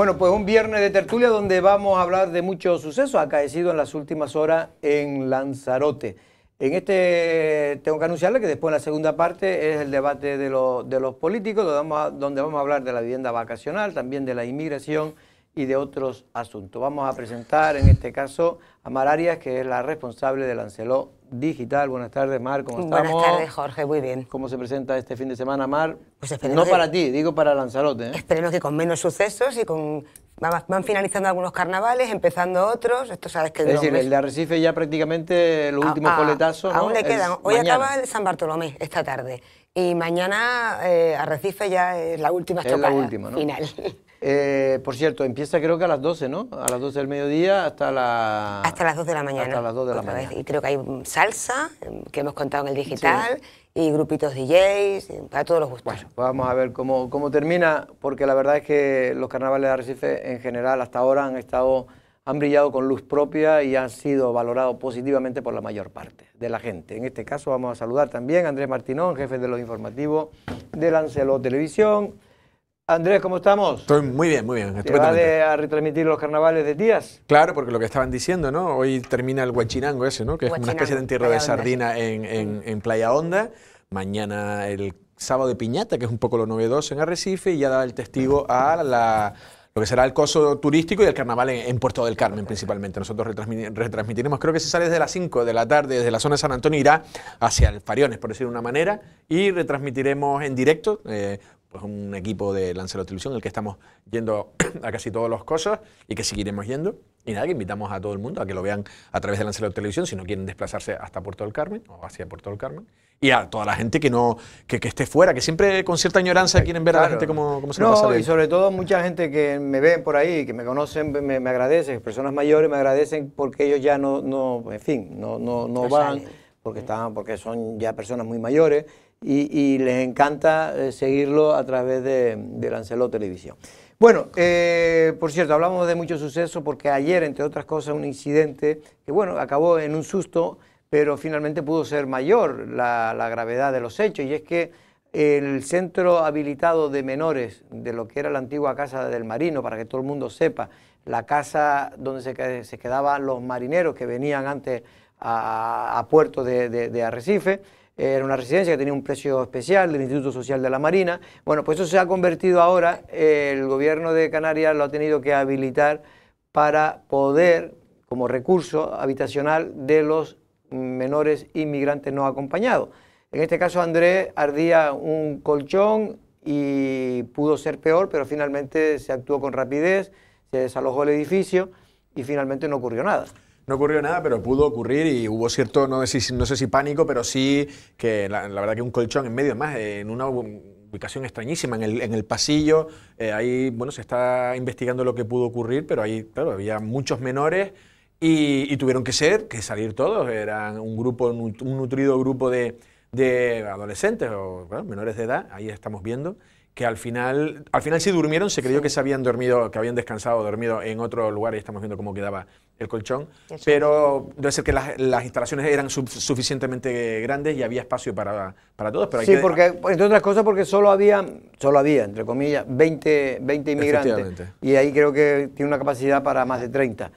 Bueno, pues un viernes de tertulia donde vamos a hablar de muchos sucesos acaecidos en las últimas horas en Lanzarote. En este tengo que anunciarle que después en la segunda parte es el debate de, los políticos, donde vamos a hablar de la vivienda vacacional, también de la inmigración y de otros asuntos. Vamos a presentar en este caso a Mar Arias, que es la responsable del Lancelot Digital. Buenas tardes, Mar, ¿cómo estamos? Buenas tardes, Jorge, muy bien. ¿Cómo se presenta este fin de semana, Mar? Pues no para ti, digo para Lanzarote. ¿eh? Esperemos que con menos sucesos y con. Van finalizando algunos carnavales, empezando otros. Esto sabes que. Es decir, el de Arrecife ya prácticamente los últimos ah, ah, coletazos, a, Aún le quedan. Hoy acaba el San Bartolomé, esta tarde. Y mañana eh, Arrecife ya es la última estocada, última, final. Eh, por cierto, empieza creo que a las 12, ¿no? A las 12 del mediodía hasta, la... hasta las 2 de la mañana. Hasta las 2 de la mañana. Y creo que hay salsa, em, que hemos contado en el digital, y grupitos DJs, para todos los gustos. Bueno, pues vamos a ver cómo, cómo termina, porque la verdad es que los carnavales de Arrecife en general hasta ahora han estado han brillado con luz propia y han sido valorados positivamente por la mayor parte de la gente. En este caso vamos a saludar también a Andrés Martinón, jefe de los informativos de Lancelot Televisión. Andrés, ¿cómo estamos? Estoy muy bien, muy bien. ¿Te va a retransmitir los carnavales de días? Claro, porque lo que estaban diciendo, ¿no? Hoy termina el huachinango ese, ¿no? Que es una especie de entierro de sardina en, Playa Honda. Mañana el sábado de piñata, que es un poco lo novedoso en Arrecife, y ya da el testigo a la lo que será el coso turístico y el carnaval en, Puerto del Carmen principalmente. Nosotros retransmitiremos, creo que se sale desde las 5 de la tarde desde la zona de San Antonio, irá hacia el Fariones, por decir de una manera, y retransmitiremos en directo. Eh, pues un equipo de Lancelot Televisión, el que estamos yendo a casi todos los cosos y que seguiremos yendo. Y nada, que invitamos a todo el mundo a que lo vean a través de Lancelot Televisión si no quieren desplazarse hasta Puerto del Carmen o hacia Puerto del Carmen. Y a toda la gente que no que, que esté fuera, que siempre con cierta añoranza quieren ver a la gente como, se no, lo pasa. y sobre todo mucha gente que me ve por ahí, que me conocen, me, agradecen, personas mayores me agradecen porque ellos ya no, no en fin, no, no, no van, porque, estaban porque son ya personas muy mayores y, y les encanta eh, seguirlo a través de, de Lancelot Televisión. Bueno, eh, por cierto, hablamos de mucho suceso porque ayer, entre otras cosas, un incidente que, bueno, acabó en un susto, pero finalmente pudo ser mayor la, gravedad de los hechos, y es que el centro habilitado de menores de lo que era la antigua casa del marino, para que todo el mundo sepa, la casa donde se, quedaban los marineros que venían antes a, puerto de Arrecife, era una residencia que tenía un precio especial del Instituto Social de la Marina. Bueno, pues eso se ha convertido ahora, el gobierno de Canarias lo ha tenido que habilitar para poder, como recurso habitacional de los menores inmigrantes no acompañados. En este caso Andrés ardía un colchón y pudo ser peor, pero finalmente se actuó con rapidez, se desalojó el edificio y finalmente no ocurrió nada no ocurrió nada, pero pudo ocurrir y hubo cierto, no sé si, no sé si pánico, pero sí que la, verdad que un colchón en medio, más en una ubicación extrañísima, en el, pasillo, eh, ahí, bueno, se está investigando lo que pudo ocurrir, pero ahí, claro, había muchos menores y, tuvieron que ser, que salir todos, eran un grupo, un nutrido grupo de, de adolescentes o menores de edad, ahí estamos viendo, que al final, al final sí durmieron, se creyó que se habían dormido, que habían descansado, dormido en otro lugar y estamos viendo cómo quedaba el colchón, pero debe ser que las, instalaciones eran suficientemente grandes y había espacio para, para todos. sí, porque, entre otras cosas, porque solo había, solo había, entre comillas, 20, 20 inmigrantes. Y ahí creo que tiene una capacidad para más de 30.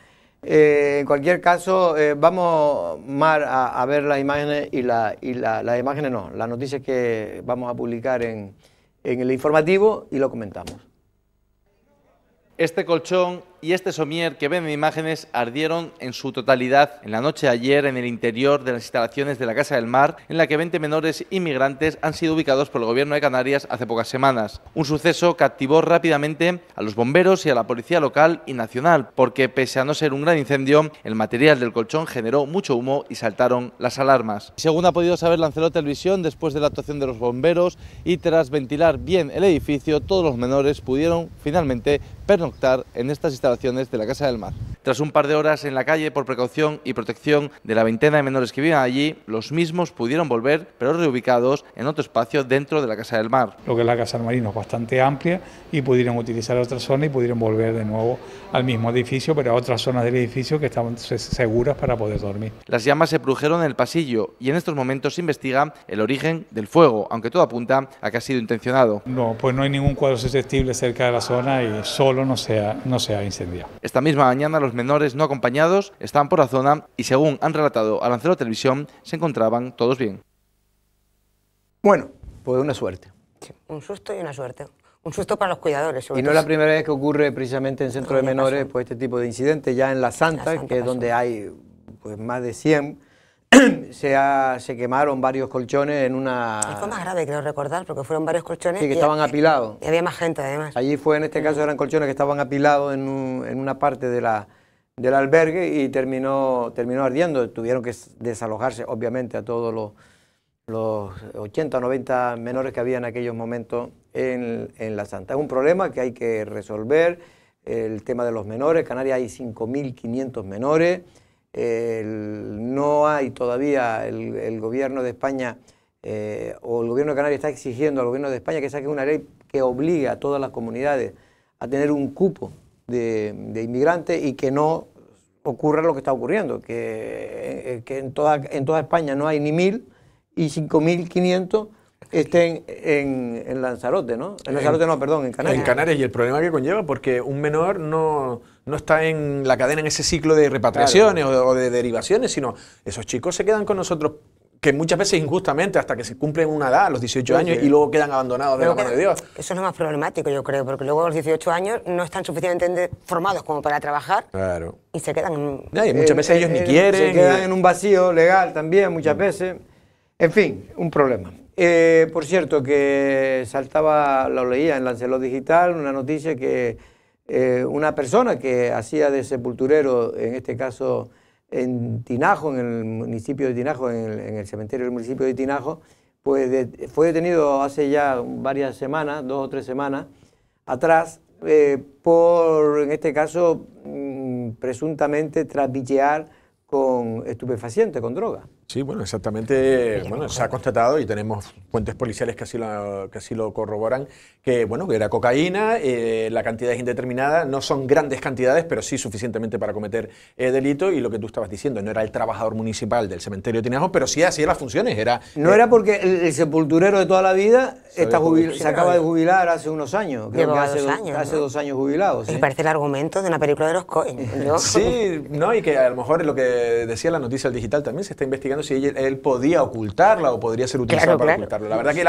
Eh, en cualquier caso, eh, vamos, Mar, a, ver las imágenes y, la, las imágenes no, las noticias que vamos a publicar en en el informativo y lo comentamos. Este colchón y este somier que ven en imágenes ardieron en su totalidad en la noche de ayer en el interior de las instalaciones de la Casa del Mar, en la que 20 menores inmigrantes han sido ubicados por el Gobierno de Canarias hace pocas semanas. Un suceso que activó rápidamente a los bomberos y a la policía local y nacional, porque pese a no ser un gran incendio, el material del colchón generó mucho humo y saltaron las alarmas. Según ha podido saber Lancelot Televisión, después de la actuación de los bomberos y tras ventilar bien el edificio, todos los menores pudieron finalmente pernoctar en estas instalaciones de la Casa del Mar. Tras un par de horas en la calle por precaución y protección de la veintena de menores que vivían allí, los mismos pudieron volver, pero reubicados en otro espacio dentro de la Casa del Mar. Lo que es la Casa del Marino es bastante amplia y pudieron utilizar otra zona y pudieron volver de nuevo al mismo edificio, pero a otras zonas del edificio que estaban seguras para poder dormir. Las llamas se produjeron en el pasillo y en estos momentos se investiga el origen del fuego, aunque todo apunta a que ha sido intencionado. No, pues no hay ningún cuadro susceptible cerca de la zona y solo no sea, no sea esta misma mañana los menores no acompañados estaban por la zona y según han relatado a Lancero Televisión se encontraban todos bien. Bueno, pues una suerte. un susto y una suerte. Un susto para los cuidadores. y no es la primera vez que ocurre precisamente en centro de menores pues, este tipo de incidentes, ya en La Santa, que es donde hay pues, más de 100 se, se, quemaron varios colchones en una... Y fue más grave, creo recordar, porque fueron varios colchones... Sí, que estaban apilados. Y había más gente, además. Allí fue, en este mm. caso, eran colchones que estaban apilados en, en una parte de la, del albergue y terminó, terminó ardiendo. Tuvieron que desalojarse, obviamente, a todos los, los 80 o 90 menores que había en aquellos momentos en, en, La Santa. Es un problema que hay que resolver, el tema de los menores. En Canarias hay 5.500 menores no hay todavía, el, gobierno de España eh, o el gobierno de Canarias está exigiendo al gobierno de España que saque una ley que obligue a todas las comunidades a tener un cupo de, inmigrantes y que no ocurra lo que está ocurriendo, eh, que, en, toda, en toda España no hay ni mil y 5.500 estén en, Lanzarote, ¿no? En Lanzarote, no, perdón, en Canarias. En Canarias, y el problema que conlleva, porque un menor no no está en la cadena en ese ciclo de repatriaciones o, de derivaciones, sino esos chicos se quedan con nosotros que muchas veces injustamente, hasta que se cumplen una edad, los 18 años, y luego quedan abandonados de la mano de Dios. Eso es lo más problemático, yo creo, porque luego a los 18 años no están suficientemente formados como para trabajar. Claro. Y se quedan. muchas veces ellos ni quieren. Se quedan en un vacío legal también, muchas mm. veces. En fin, un problema. Mm. Eh, por cierto, que saltaba, lo leía en Lancelot Digital, una noticia que eh, una persona que hacía de sepulturero, en este caso en Tinajo, en el municipio de Tinajo, en el, cementerio del municipio de Tinajo, pues fue detenido hace ya varias semanas, dos o tres semanas atrás, eh, por, en este caso, mm, presuntamente trasbillear con estupefacientes, con droga. Sí, bueno, exactamente. Eh, bueno, se ha constatado y tenemos fuentes policiales que así lo, corroboran, que bueno, que era cocaína, eh, la cantidad es indeterminada, no son grandes cantidades, pero sí suficientemente para cometer eh, delito. Y lo que tú estabas diciendo, no era el trabajador municipal del cementerio de pero sí hacía las funciones. Era, no era porque el, sepulturero de toda la vida está se acaba de jubilar hace unos años. Creo que hace dos años, hace dos años jubilado. Y parece el argumento de una película de los coin. sí, no, y que a lo mejor lo que decía la noticia digital también se está investigando si él, podía ocultarla o podría ser utilizada para ocultarlo. La verdad que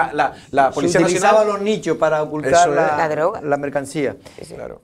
la, Policía se utilizaba los nichos para ocultar la, droga. la mercancía.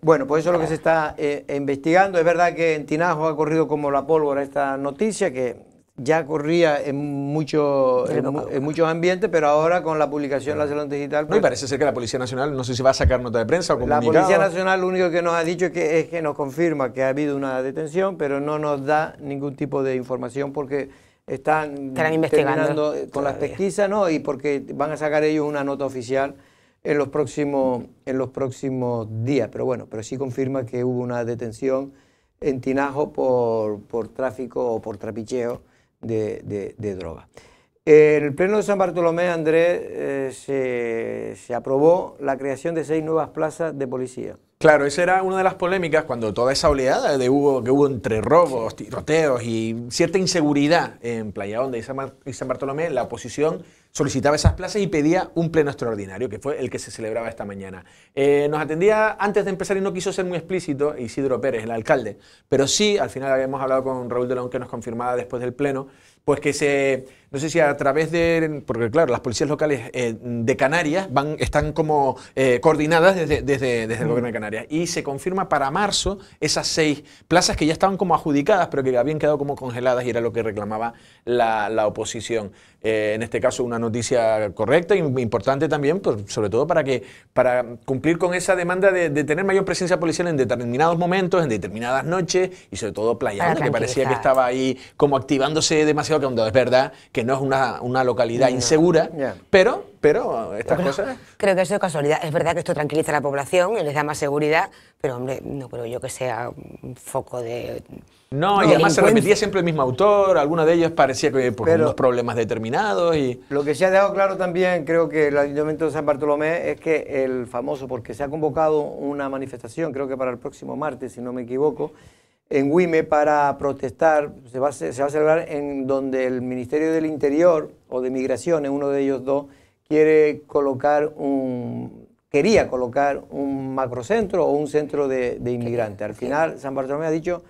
Bueno, pues eso es lo que se está eh, investigando. Es verdad que en Tinajo ha corrido como la pólvora esta noticia, que ya corría en, en, muchos ambientes, pero ahora con la publicación de la Salón Digital... no, y pues parece ser que la Policía Nacional, no sé si va a sacar nota de prensa o comunicado. La Policía Nacional lo único que nos ha dicho es que nos confirma que ha habido una detención, pero no nos da ningún tipo de información porque están, terminando investigando eh, con las pesquisas, ¿no? Y porque van a sacar ellos una nota oficial en los próximos, en los próximos días. Pero bueno, pero sí confirma que hubo una detención en Tinajo por, tráfico o por trapicheo de, de, de eh, en el Pleno de San Bartolomé, Andrés, eh, se, aprobó la creación de seis nuevas plazas de policía. Claro, esa era una de las polémicas cuando toda esa oleada de hubo, que hubo entre robos, tiroteos y cierta inseguridad en Playa Honda y San, Bartolomé, la oposición solicitaba esas plazas y pedía un pleno extraordinario, que fue el que se celebraba esta mañana. Eh, nos atendía antes de empezar y no quiso ser muy explícito Isidro Pérez, el alcalde, pero sí, al final habíamos hablado con Raúl Delón que nos confirmaba después del pleno, pues que se no sé si a través de, porque claro, las policías locales eh, de Canarias van, están como eh, coordinadas desde, desde, el gobierno de mm. Canarias. Y se confirma para marzo esas seis plazas que ya estaban como adjudicadas, pero que habían quedado como congeladas y era lo que reclamaba la, oposición. Eh, en este caso, una noticia correcta y importante también, pues, sobre todo para, que, para cumplir con esa demanda de, tener mayor presencia policial en determinados momentos, en determinadas noches y sobre todo Playa que parecía que estaba ahí como activándose demasiado, que es verdad que no es una, localidad insegura, pero, pero estas cosas... Creo que eso es casualidad. Es verdad que esto tranquiliza a la población y les da más seguridad, pero hombre, no creo yo que sea un foco de... No, y además se repetía siempre el mismo autor, alguna de ellos parecía que por pues, unos problemas determinados y... Lo que se ha dejado claro también, creo que el Ayuntamiento de San Bartolomé, es que el famoso, porque se ha convocado una manifestación, creo que para el próximo martes, si no me equivoco, en Wime para protestar, se va, a, celebrar en donde el Ministerio del Interior o de Migraciones, uno de ellos dos, quiere colocar un, quería colocar un macrocentro o un centro de, de inmigrantes. Al final, San Bartolomé ha dicho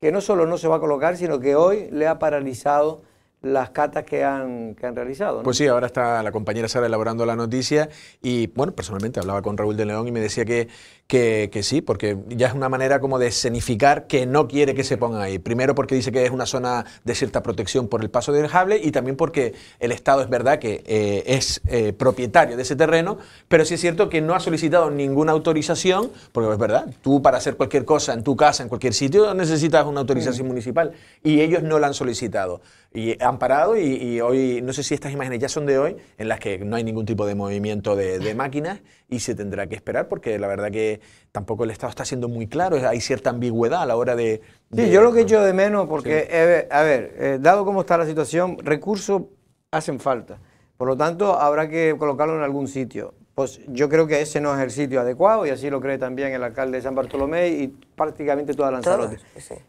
que no solo no se va a colocar, sino que hoy le ha paralizado las catas que han, que han realizado. Pues sí, ahora está la compañera Sara elaborando la noticia y, bueno, personalmente hablaba con Raúl de León y me decía que, que, sí, porque ya es una manera como de escenificar que no quiere que se ponga ahí. Primero porque dice que es una zona de cierta protección por el paso del Jable y también porque el Estado es verdad que eh, es eh, propietario de ese terreno, pero sí es cierto que no ha solicitado ninguna autorización, porque es verdad, tú para hacer cualquier cosa en tu casa, en cualquier sitio, necesitas una autorización municipal y ellos no la han solicitado. Y han parado y, hoy, no sé si estas imágenes ya son de hoy, en las que no hay ningún tipo de movimiento de máquinas y se tendrá que esperar porque la verdad que tampoco el Estado está siendo muy claro, hay cierta ambigüedad a la hora de... sí, yo lo que echo de menos, porque, eh, a ver, eh, dado cómo está la situación, recursos hacen falta, por lo tanto habrá que colocarlo en algún sitio. Pues yo creo que ese no es el sitio adecuado y así lo cree también el alcalde de San Bartolomé y prácticamente toda Lanzarote.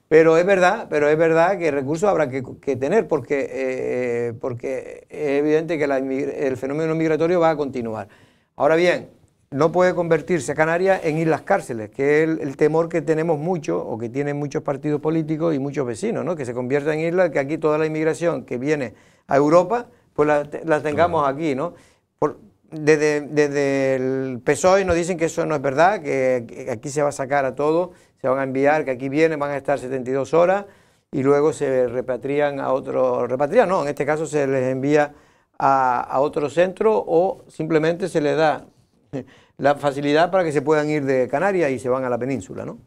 Pero es verdad, pero es verdad que recursos habrá que, tener porque, eh, porque es evidente que el fenómeno migratorio va a continuar. Ahora bien, no puede convertirse Canarias en islas cárceles, que es el, temor que tenemos mucho o que tienen muchos partidos políticos y muchos vecinos, ¿no? que se convierta en islas, que aquí toda la inmigración que viene a Europa, pues la, tengamos aquí. ¿no? Por, desde, el PSOE nos dicen que eso no es verdad, que aquí se va a sacar a todos, se van a enviar, que aquí vienen, van a estar 72 horas y luego se repatrian a otro, repatrian no, en este caso se les envía a, a otro centro o simplemente se les da la facilidad para que se puedan ir de Canarias y se van a la península, ¿no?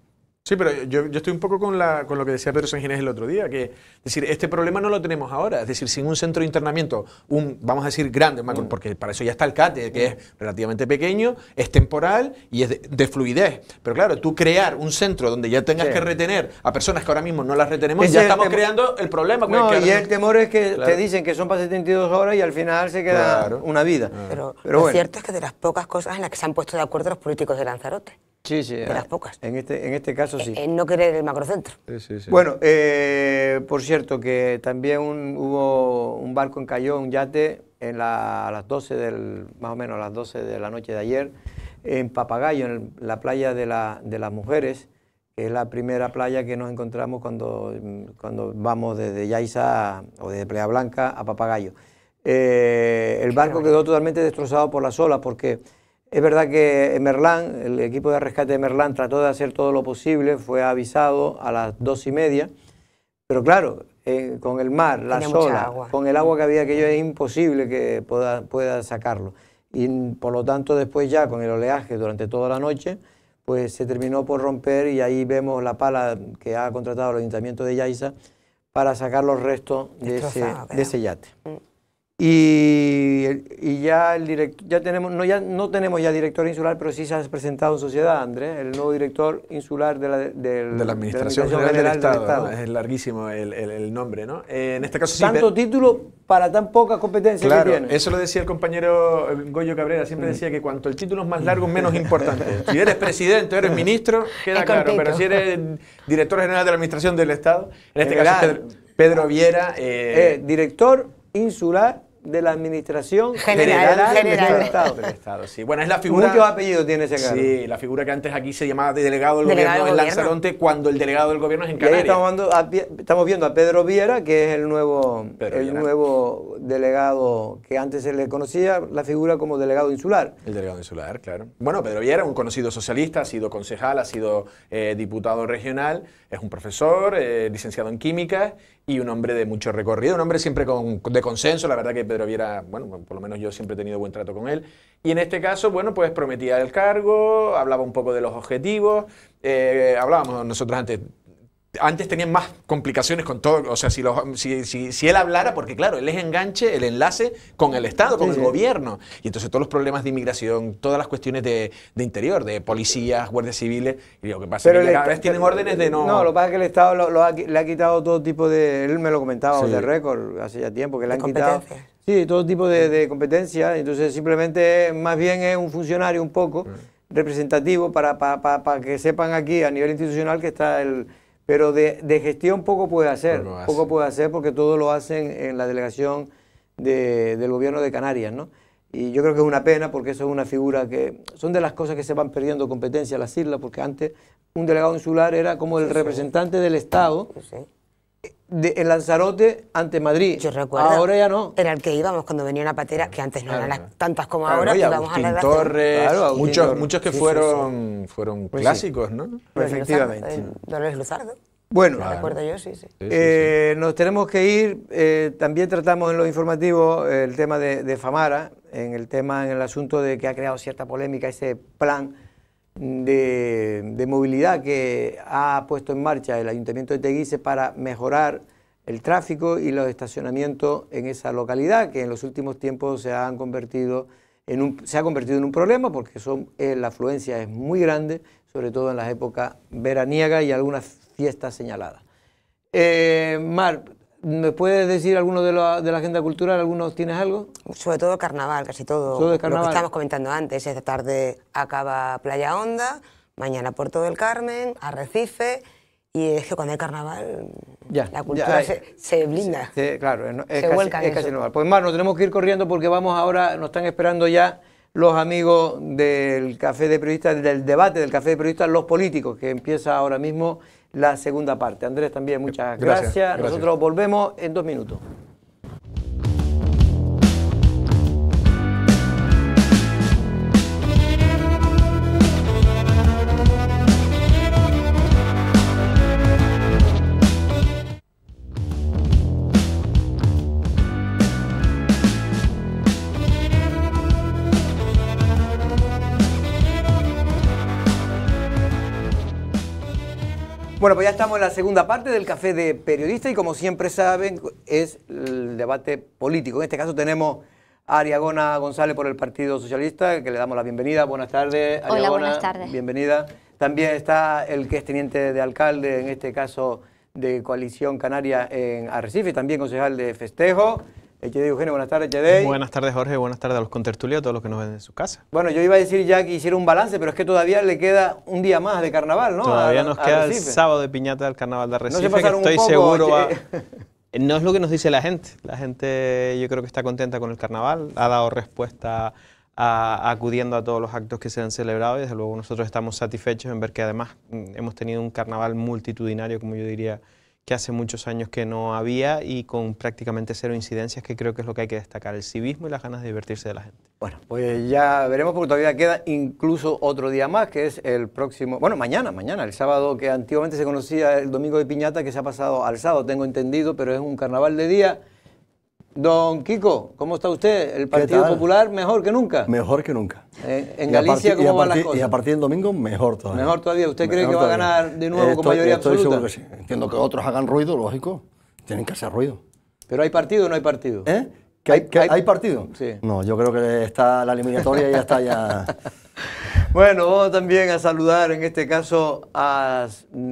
Sí, pero yo, yo estoy un poco con, la, con, lo que decía Pedro Sanginés el otro día, que es decir, este problema no lo tenemos ahora. Es decir, sin un centro de internamiento, un, vamos a decir, grande, mm. porque para eso ya está el CATE, que es relativamente pequeño, es temporal y es de, fluidez. Pero claro, tú crear un centro donde ya tengas que retener a personas que ahora mismo no las retenemos, ya estamos creando el problema. No, y el temor es que te dicen que son para 72 horas y al final se queda una vida. Pero, lo cierto es que de las pocas cosas en las que se han puesto de acuerdo los políticos de Lanzarote. Sí, sí. De eh, las pocas. En este, en este caso sí. En eh, eh, no querer el macrocentro. Bueno, por cierto, que también hubo un barco encalló, un yate, en las 12 del, más o menos a las 12 de la noche de ayer, en Papagayo, en la playa de, las mujeres, que es la primera playa que nos encontramos cuando, cuando vamos desde Yaiza o desde Playa Blanca a Papagayo. el barco quedó totalmente destrozado por las olas porque es verdad que Merlán, el equipo de rescate de Merlán trató de hacer todo lo posible, fue avisado a las dos y media, pero claro, eh, con el mar, la sola, con el agua que había aquello es mm. imposible que pueda, pueda sacarlo. Y por lo tanto después ya con el oleaje durante toda la noche, pues se terminó por romper y ahí vemos la pala que ha contratado el Ayuntamiento de Yaiza para sacar los restos de, ese, yate. Mm. Y, ya, el ya, tenemos, no, ya no tenemos ya director insular, pero sí se ha presentado en sociedad, Andrés, el nuevo director insular de la, Administración, General, del Estado. Es larguísimo el, nombre, ¿no? Eh, en este caso Tanto título para tan poca competencia claro, Eso lo decía el compañero eh, Goyo Cabrera, siempre mm. decía que cuanto el título es más largo, menos importante. Si eres presidente, eres ministro, queda claro, pero si eres director general de la Administración del Estado, en este caso Pedro, Viera. Eh, director insular de la Administración General, Del, Estado. del, Estado. sí. Bueno, es la figura... apellidos tiene ese Sí, la figura que antes aquí se llamaba de delegado del gobierno en Lanzarote cuando el delegado del gobierno es en Canarias. Estamos, viendo a Pedro Viera, que es el nuevo, nuevo delegado que antes se le conocía la figura como delegado insular. El delegado insular, claro. Bueno, Pedro Viera, un conocido socialista, ha sido concejal, ha sido eh, diputado regional, es un profesor, eh, licenciado en química y un hombre de mucho recorrido, un hombre siempre de consenso, la verdad que Pedro Viera, bueno, por lo menos yo siempre he tenido buen trato con él, y en este caso, bueno, pues prometía el cargo, hablaba un poco de los objetivos, eh, hablábamos nosotros antes, antes tenían más complicaciones con todo, o sea, si, si, él hablara, porque claro, él es enganche, el enlace con el Estado, con el gobierno. Y entonces todos los problemas de inmigración, todas las cuestiones de, interior, de policías, guardias civiles, y que pasa pero es cada tienen órdenes de no... No, lo que pasa es que el Estado le ha quitado todo tipo de... Él me lo comentaba, de récord, hace ya tiempo, que le han quitado... Sí, todo tipo de, de competencias, entonces simplemente más bien es un funcionario un poco representativo para, para, para que sepan aquí a nivel institucional que está el pero de, de gestión poco puede hacer, poco, puede hacer porque todo lo hacen en la delegación de, del gobierno de Canarias, ¿no? Y yo creo que es una pena porque eso es una figura que son de las cosas que se van perdiendo competencia las islas, porque antes un delegado insular era como el representante del Estado de, Lanzarote ante Madrid. Yo recuerdo. Ahora ya no. Era el que íbamos cuando venía una patera, que antes no eran tantas como ahora, íbamos a la Torres, muchos, muchos que fueron, fueron pues clásicos, ¿no? Efectivamente. Eh, Dolores Luzardo. Bueno, yo, sí, eh, eh, nos tenemos que ir. también tratamos en los informativos el tema de, de, Famara, en el tema, en el asunto de que ha creado cierta polémica ese plan de, movilidad que ha puesto en marcha el Ayuntamiento de Teguise para mejorar el tráfico y los estacionamientos en esa localidad, que en los últimos tiempos se, han convertido en un, se ha convertido en un problema porque son, eh, la afluencia es muy grande, sobre todo en las épocas veraniegas y algunas fiestas señaladas. Eh, Mar, ¿Me puedes decir alguno de la, agenda cultural? ¿Algunos tienes algo? Sobre todo carnaval, casi todo. todo carnaval. Lo que estábamos comentando antes. Esta tarde acaba Playa Honda, mañana Puerto del Carmen, Arrecife. Y es que cuando hay carnaval, la cultura se, blinda. claro, es, casi, normal. Pues más, nos tenemos que ir corriendo porque vamos ahora, nos están esperando ya los amigos del café de periodistas, del debate del café de periodistas, los políticos, que empieza ahora mismo la segunda parte. Andrés, también muchas gracias. Nosotros volvemos en dos minutos. Bueno, pues ya estamos en la segunda parte del café de periodista y como siempre saben es el debate político. En este caso tenemos a Ariagona González por el Partido Socialista, que le damos la bienvenida. Buenas tardes, Ariagona. Hola, buenas tardes. Bienvenida. También está el que es teniente de alcalde, en este caso de Coalición Canaria en Arrecife, también concejal de Festejo de Eugenio, buenas tardes, de. Buenas tardes, Jorge, buenas tardes a los contertulios, a todos los que nos ven en su casa. Bueno, yo iba a decir ya que hiciera un balance, pero es que todavía le queda un día más de carnaval, ¿no? Todavía nos queda el sábado de piñata del carnaval de Recife, ¿No que estoy seguro va, No es lo que nos dice la gente. La gente yo creo que está contenta con el carnaval, ha dado respuesta acudiendo a todos los actos que se han celebrado y desde luego nosotros estamos satisfechos en ver que además mm, hemos tenido un carnaval multitudinario, como yo diría, que hace muchos años que no había y con prácticamente cero incidencias, que creo que es lo que hay que destacar, el civismo y las ganas de divertirse de la gente. Bueno, pues ya veremos porque todavía queda incluso otro día más, que es el próximo, bueno, mañana, mañana, el sábado que antiguamente se conocía el domingo de piñata, que se ha pasado al sábado, tengo entendido, pero es un carnaval de día. Don Kiko, ¿cómo está usted? ¿El Partido Popular mejor que nunca? Mejor que nunca. Eh, ¿En Galicia cómo van las cosas? Y a partir del domingo, mejor todavía. Mejor todavía. ¿Usted cree que va a ganar de nuevo con mayoría estoy absoluta? Seguro que sí. Entiendo que otros hagan ruido, lógico. Tienen que hacer ruido. ¿Pero hay partido o no hay partido? ¿Eh? hay, hay, hay partido? Sí. No, yo creo que está la eliminatoria y ya está ya... Bueno, vamos también a saludar en este caso a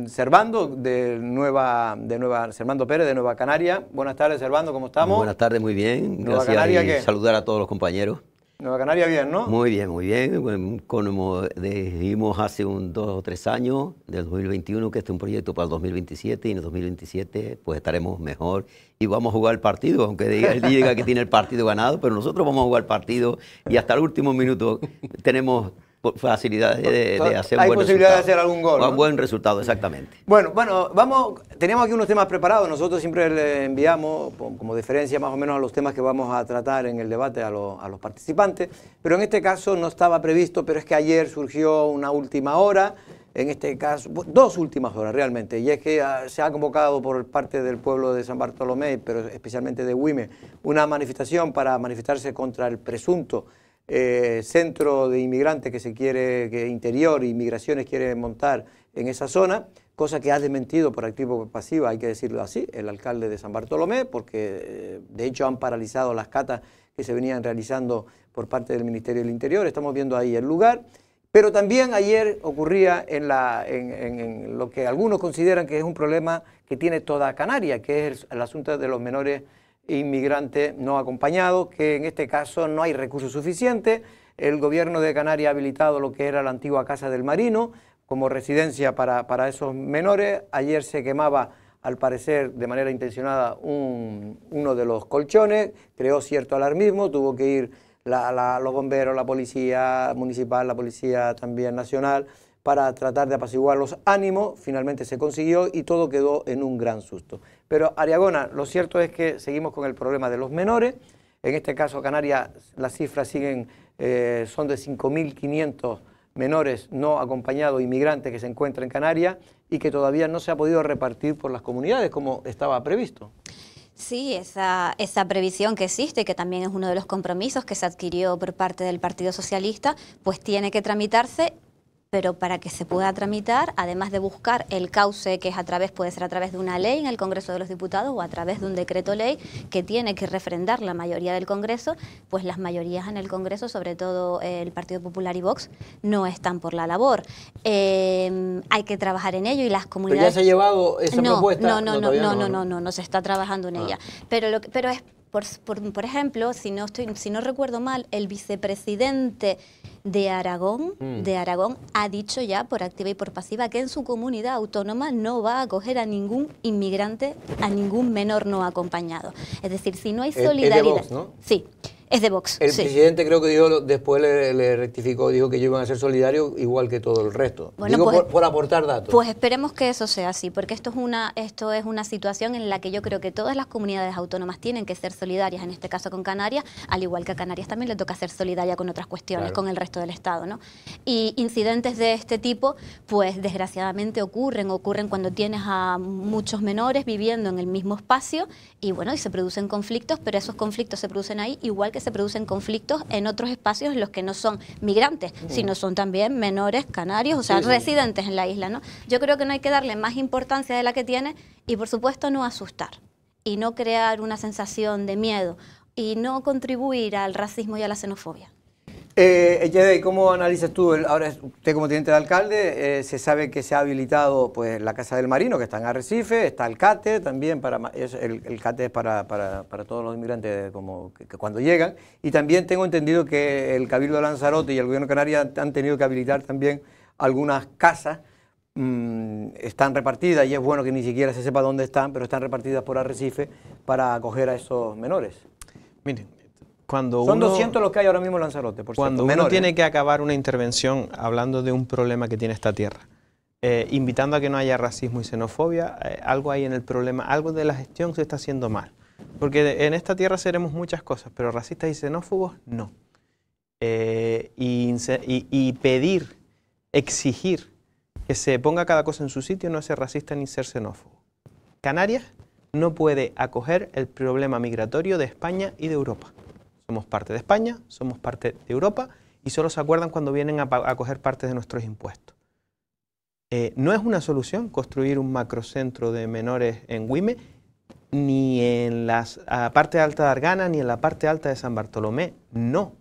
Servando, de Nueva, de Nueva, Servando Pérez, de Nueva Canaria. Buenas tardes, Servando, ¿cómo estamos? buenas tardes, muy bien. Gracias saludar a todos los compañeros. Nueva Canaria bien, ¿no? Muy bien, muy bien. Como dijimos hace un dos o tres años, del 2021, que este es un proyecto para el 2027 y en el 2027 pues estaremos mejor y vamos a jugar el partido, aunque él diga que tiene el partido ganado, pero nosotros vamos a jugar el partido y hasta el último minuto tenemos facilidades de, de, hacer Hay posibilidad de hacer algún gol. Un buen resultado, exactamente. Bueno, bueno, vamos, tenemos aquí unos temas preparados. Nosotros siempre le enviamos, como diferencia más o menos a los temas que vamos a tratar en el debate a, a los participantes. Pero en este caso no estaba previsto, pero es que ayer surgió una última hora en este caso, dos últimas horas realmente, y es que ah, se ha convocado por parte del pueblo de San Bartolomé, pero especialmente de Huime, una manifestación para manifestarse contra el presunto eh, centro de inmigrantes que se quiere, que Interior y Migraciones quiere montar en esa zona, cosa que ha desmentido por activo o pasiva, hay que decirlo así, el alcalde de San Bartolomé, porque eh, de hecho han paralizado las catas que se venían realizando por parte del Ministerio del Interior, estamos viendo ahí el lugar. Pero también ayer ocurría en, la, lo que algunos consideran que es un problema que tiene toda Canaria, que es el asunto de los menores inmigrante no acompañado, que en este caso no hay recursos suficientes. El gobierno de Canarias ha habilitado lo que era la antigua Casa del Marino como residencia para, esos menores. Ayer se quemaba, al parecer, de manera intencionada, uno de los colchones, creó cierto alarmismo, tuvo que ir la, los bomberos, la policía municipal, la policía también nacional para tratar de apaciguar los ánimos, finalmente se consiguió y todo quedó en un gran susto. Pero Ariagona, lo cierto es que seguimos con el problema de los menores, en este caso Canarias las cifras siguen, eh, son de 5.500 menores no acompañados, inmigrantes que se encuentran en Canarias y que todavía no se ha podido repartir por las comunidades como estaba previsto. Sí, esa, esa previsión que existe, que también es uno de los compromisos que se adquirió por parte del Partido Socialista, pues tiene que tramitarse pero para que se pueda tramitar, además de buscar el cauce que es a través, puede ser a través de una ley en el Congreso de los Diputados o a través de un decreto ley que tiene que refrendar la mayoría del Congreso, pues las mayorías en el Congreso, sobre todo eh, el Partido Popular y Vox, no están por la labor. Eh, hay que trabajar en ello y las comunidades... ¿Pero ya se ha llevado esa no, propuesta? No, no, no, no, no, no, no, no, se está trabajando en ah. ella. Pero, lo, pero es por, ejemplo, si no, si no recuerdo mal, el vicepresidente de Aragón, mm. de Aragón ha dicho ya por activa y por pasiva que en su comunidad autónoma no va a acoger a ningún inmigrante, a ningún menor no acompañado. Es decir, si no hay solidaridad... Sí. Es de Vox. El presidente creo que dijo, después le, rectificó, dijo que yo iban a ser solidario igual que todo el resto. Bueno, pues, por, aportar datos. Pues esperemos que eso sea así, porque esto es una esto es una situación en la que yo creo que todas las comunidades autónomas tienen que ser solidarias, en este caso con Canarias, al igual que a Canarias también le toca ser solidaria con otras cuestiones, con el resto del Estado, ¿no? Y incidentes de este tipo, pues desgraciadamente ocurren, ocurren cuando tienes a muchos menores viviendo en el mismo espacio y bueno, y se producen conflictos, pero esos conflictos se producen ahí igual que se producen conflictos en otros espacios en los que no son migrantes, sino son también menores, canarios, o sea, residentes en la isla, ¿no? Yo creo que no hay que darle más importancia de la que tiene y, por supuesto, no asustar y no crear una sensación de miedo y no contribuir al racismo y a la xenofobia. Eh, eh ¿cómo analizas tú? ahora usted como teniente de alcalde, eh, se sabe que se ha habilitado pues, la Casa del Marino, que está en Arrecife, está el CATE también, para, el, CATE es para, todos los inmigrantes como cuando llegan, y también tengo entendido que el Cabildo de Lanzarote y el Gobierno Canaria han tenido que habilitar también algunas casas, mm, están repartidas, y es bueno que ni siquiera se sepa dónde están, pero están repartidas por Arrecife para acoger a esos menores. Miren, cuando Son uno, 200 los que hay ahora mismo en Lanzarote, por Cuando uno tiene que acabar una intervención hablando de un problema que tiene esta tierra, eh, invitando a que no haya racismo y xenofobia, eh, algo hay en el problema, algo de la gestión se está haciendo mal. Porque en esta tierra seremos muchas cosas, pero racistas y xenófobos no. Eh, y, y, pedir, exigir que se ponga cada cosa en su sitio no es ser racista ni ser xenófobo. Canarias no puede acoger el problema migratorio de España y de Europa. Somos parte de España, somos parte de Europa y solo se acuerdan cuando vienen a, coger parte de nuestros impuestos. Eh, no es una solución construir un macrocentro de menores en Guime, ni en la parte alta de Argana, ni en la parte alta de San Bartolomé. No.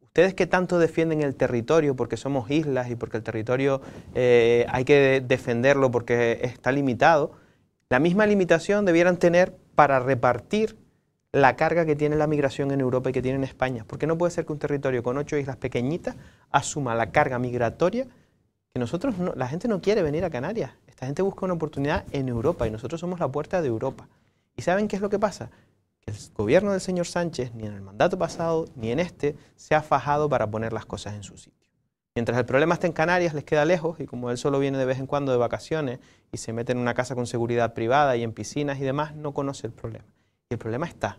Ustedes que tanto defienden el territorio porque somos islas y porque el territorio eh, hay que defenderlo porque está limitado, la misma limitación debieran tener para repartir la carga que tiene la migración en Europa y que tiene en España. Porque no puede ser que un territorio con ocho islas pequeñitas asuma la carga migratoria que nosotros, la gente no quiere venir a Canarias. Esta gente busca una oportunidad en Europa y nosotros somos la puerta de Europa. ¿Y saben qué es lo que pasa? El gobierno del señor Sánchez, ni en el mandato pasado, ni en este, se ha fajado para poner las cosas en su sitio. Mientras el problema está en Canarias, les queda lejos y como él solo viene de vez en cuando de vacaciones y se mete en una casa con seguridad privada y en piscinas y demás, no conoce el problema el problema está.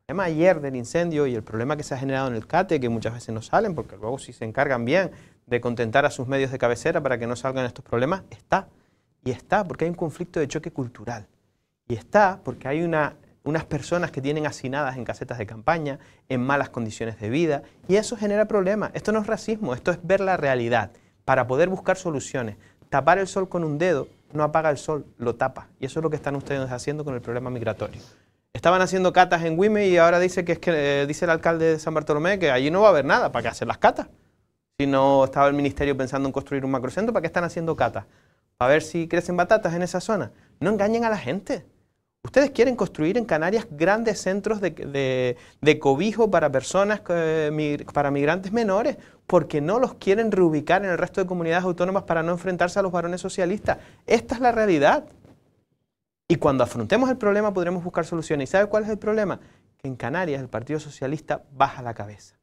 El problema ayer del incendio y el problema que se ha generado en el CATE, que muchas veces no salen, porque luego si se encargan bien de contentar a sus medios de cabecera para que no salgan estos problemas, está. Y está porque hay un conflicto de choque cultural. Y está porque hay unas personas que tienen hacinadas en casetas de campaña, en malas condiciones de vida, y eso genera problemas. Esto no es racismo, esto es ver la realidad para poder buscar soluciones. Tapar el sol con un dedo no apaga el sol, lo tapa. Y eso es lo que están ustedes haciendo con el problema migratorio. Estaban haciendo catas en Wime y ahora dice que es que eh, dice el alcalde de San Bartolomé que allí no va a haber nada, ¿para qué hacer las catas? Si no estaba el ministerio pensando en construir un macrocentro, ¿para qué están haciendo catas? A ver si crecen batatas en esa zona. No engañen a la gente. Ustedes quieren construir en Canarias grandes centros de, cobijo para personas, eh, para migrantes menores, porque no los quieren reubicar en el resto de comunidades autónomas para no enfrentarse a los varones socialistas. Esta es la realidad. Y cuando afrontemos el problema podremos buscar soluciones. ¿Y sabe cuál es el problema? Que en Canarias el Partido Socialista baja la cabeza.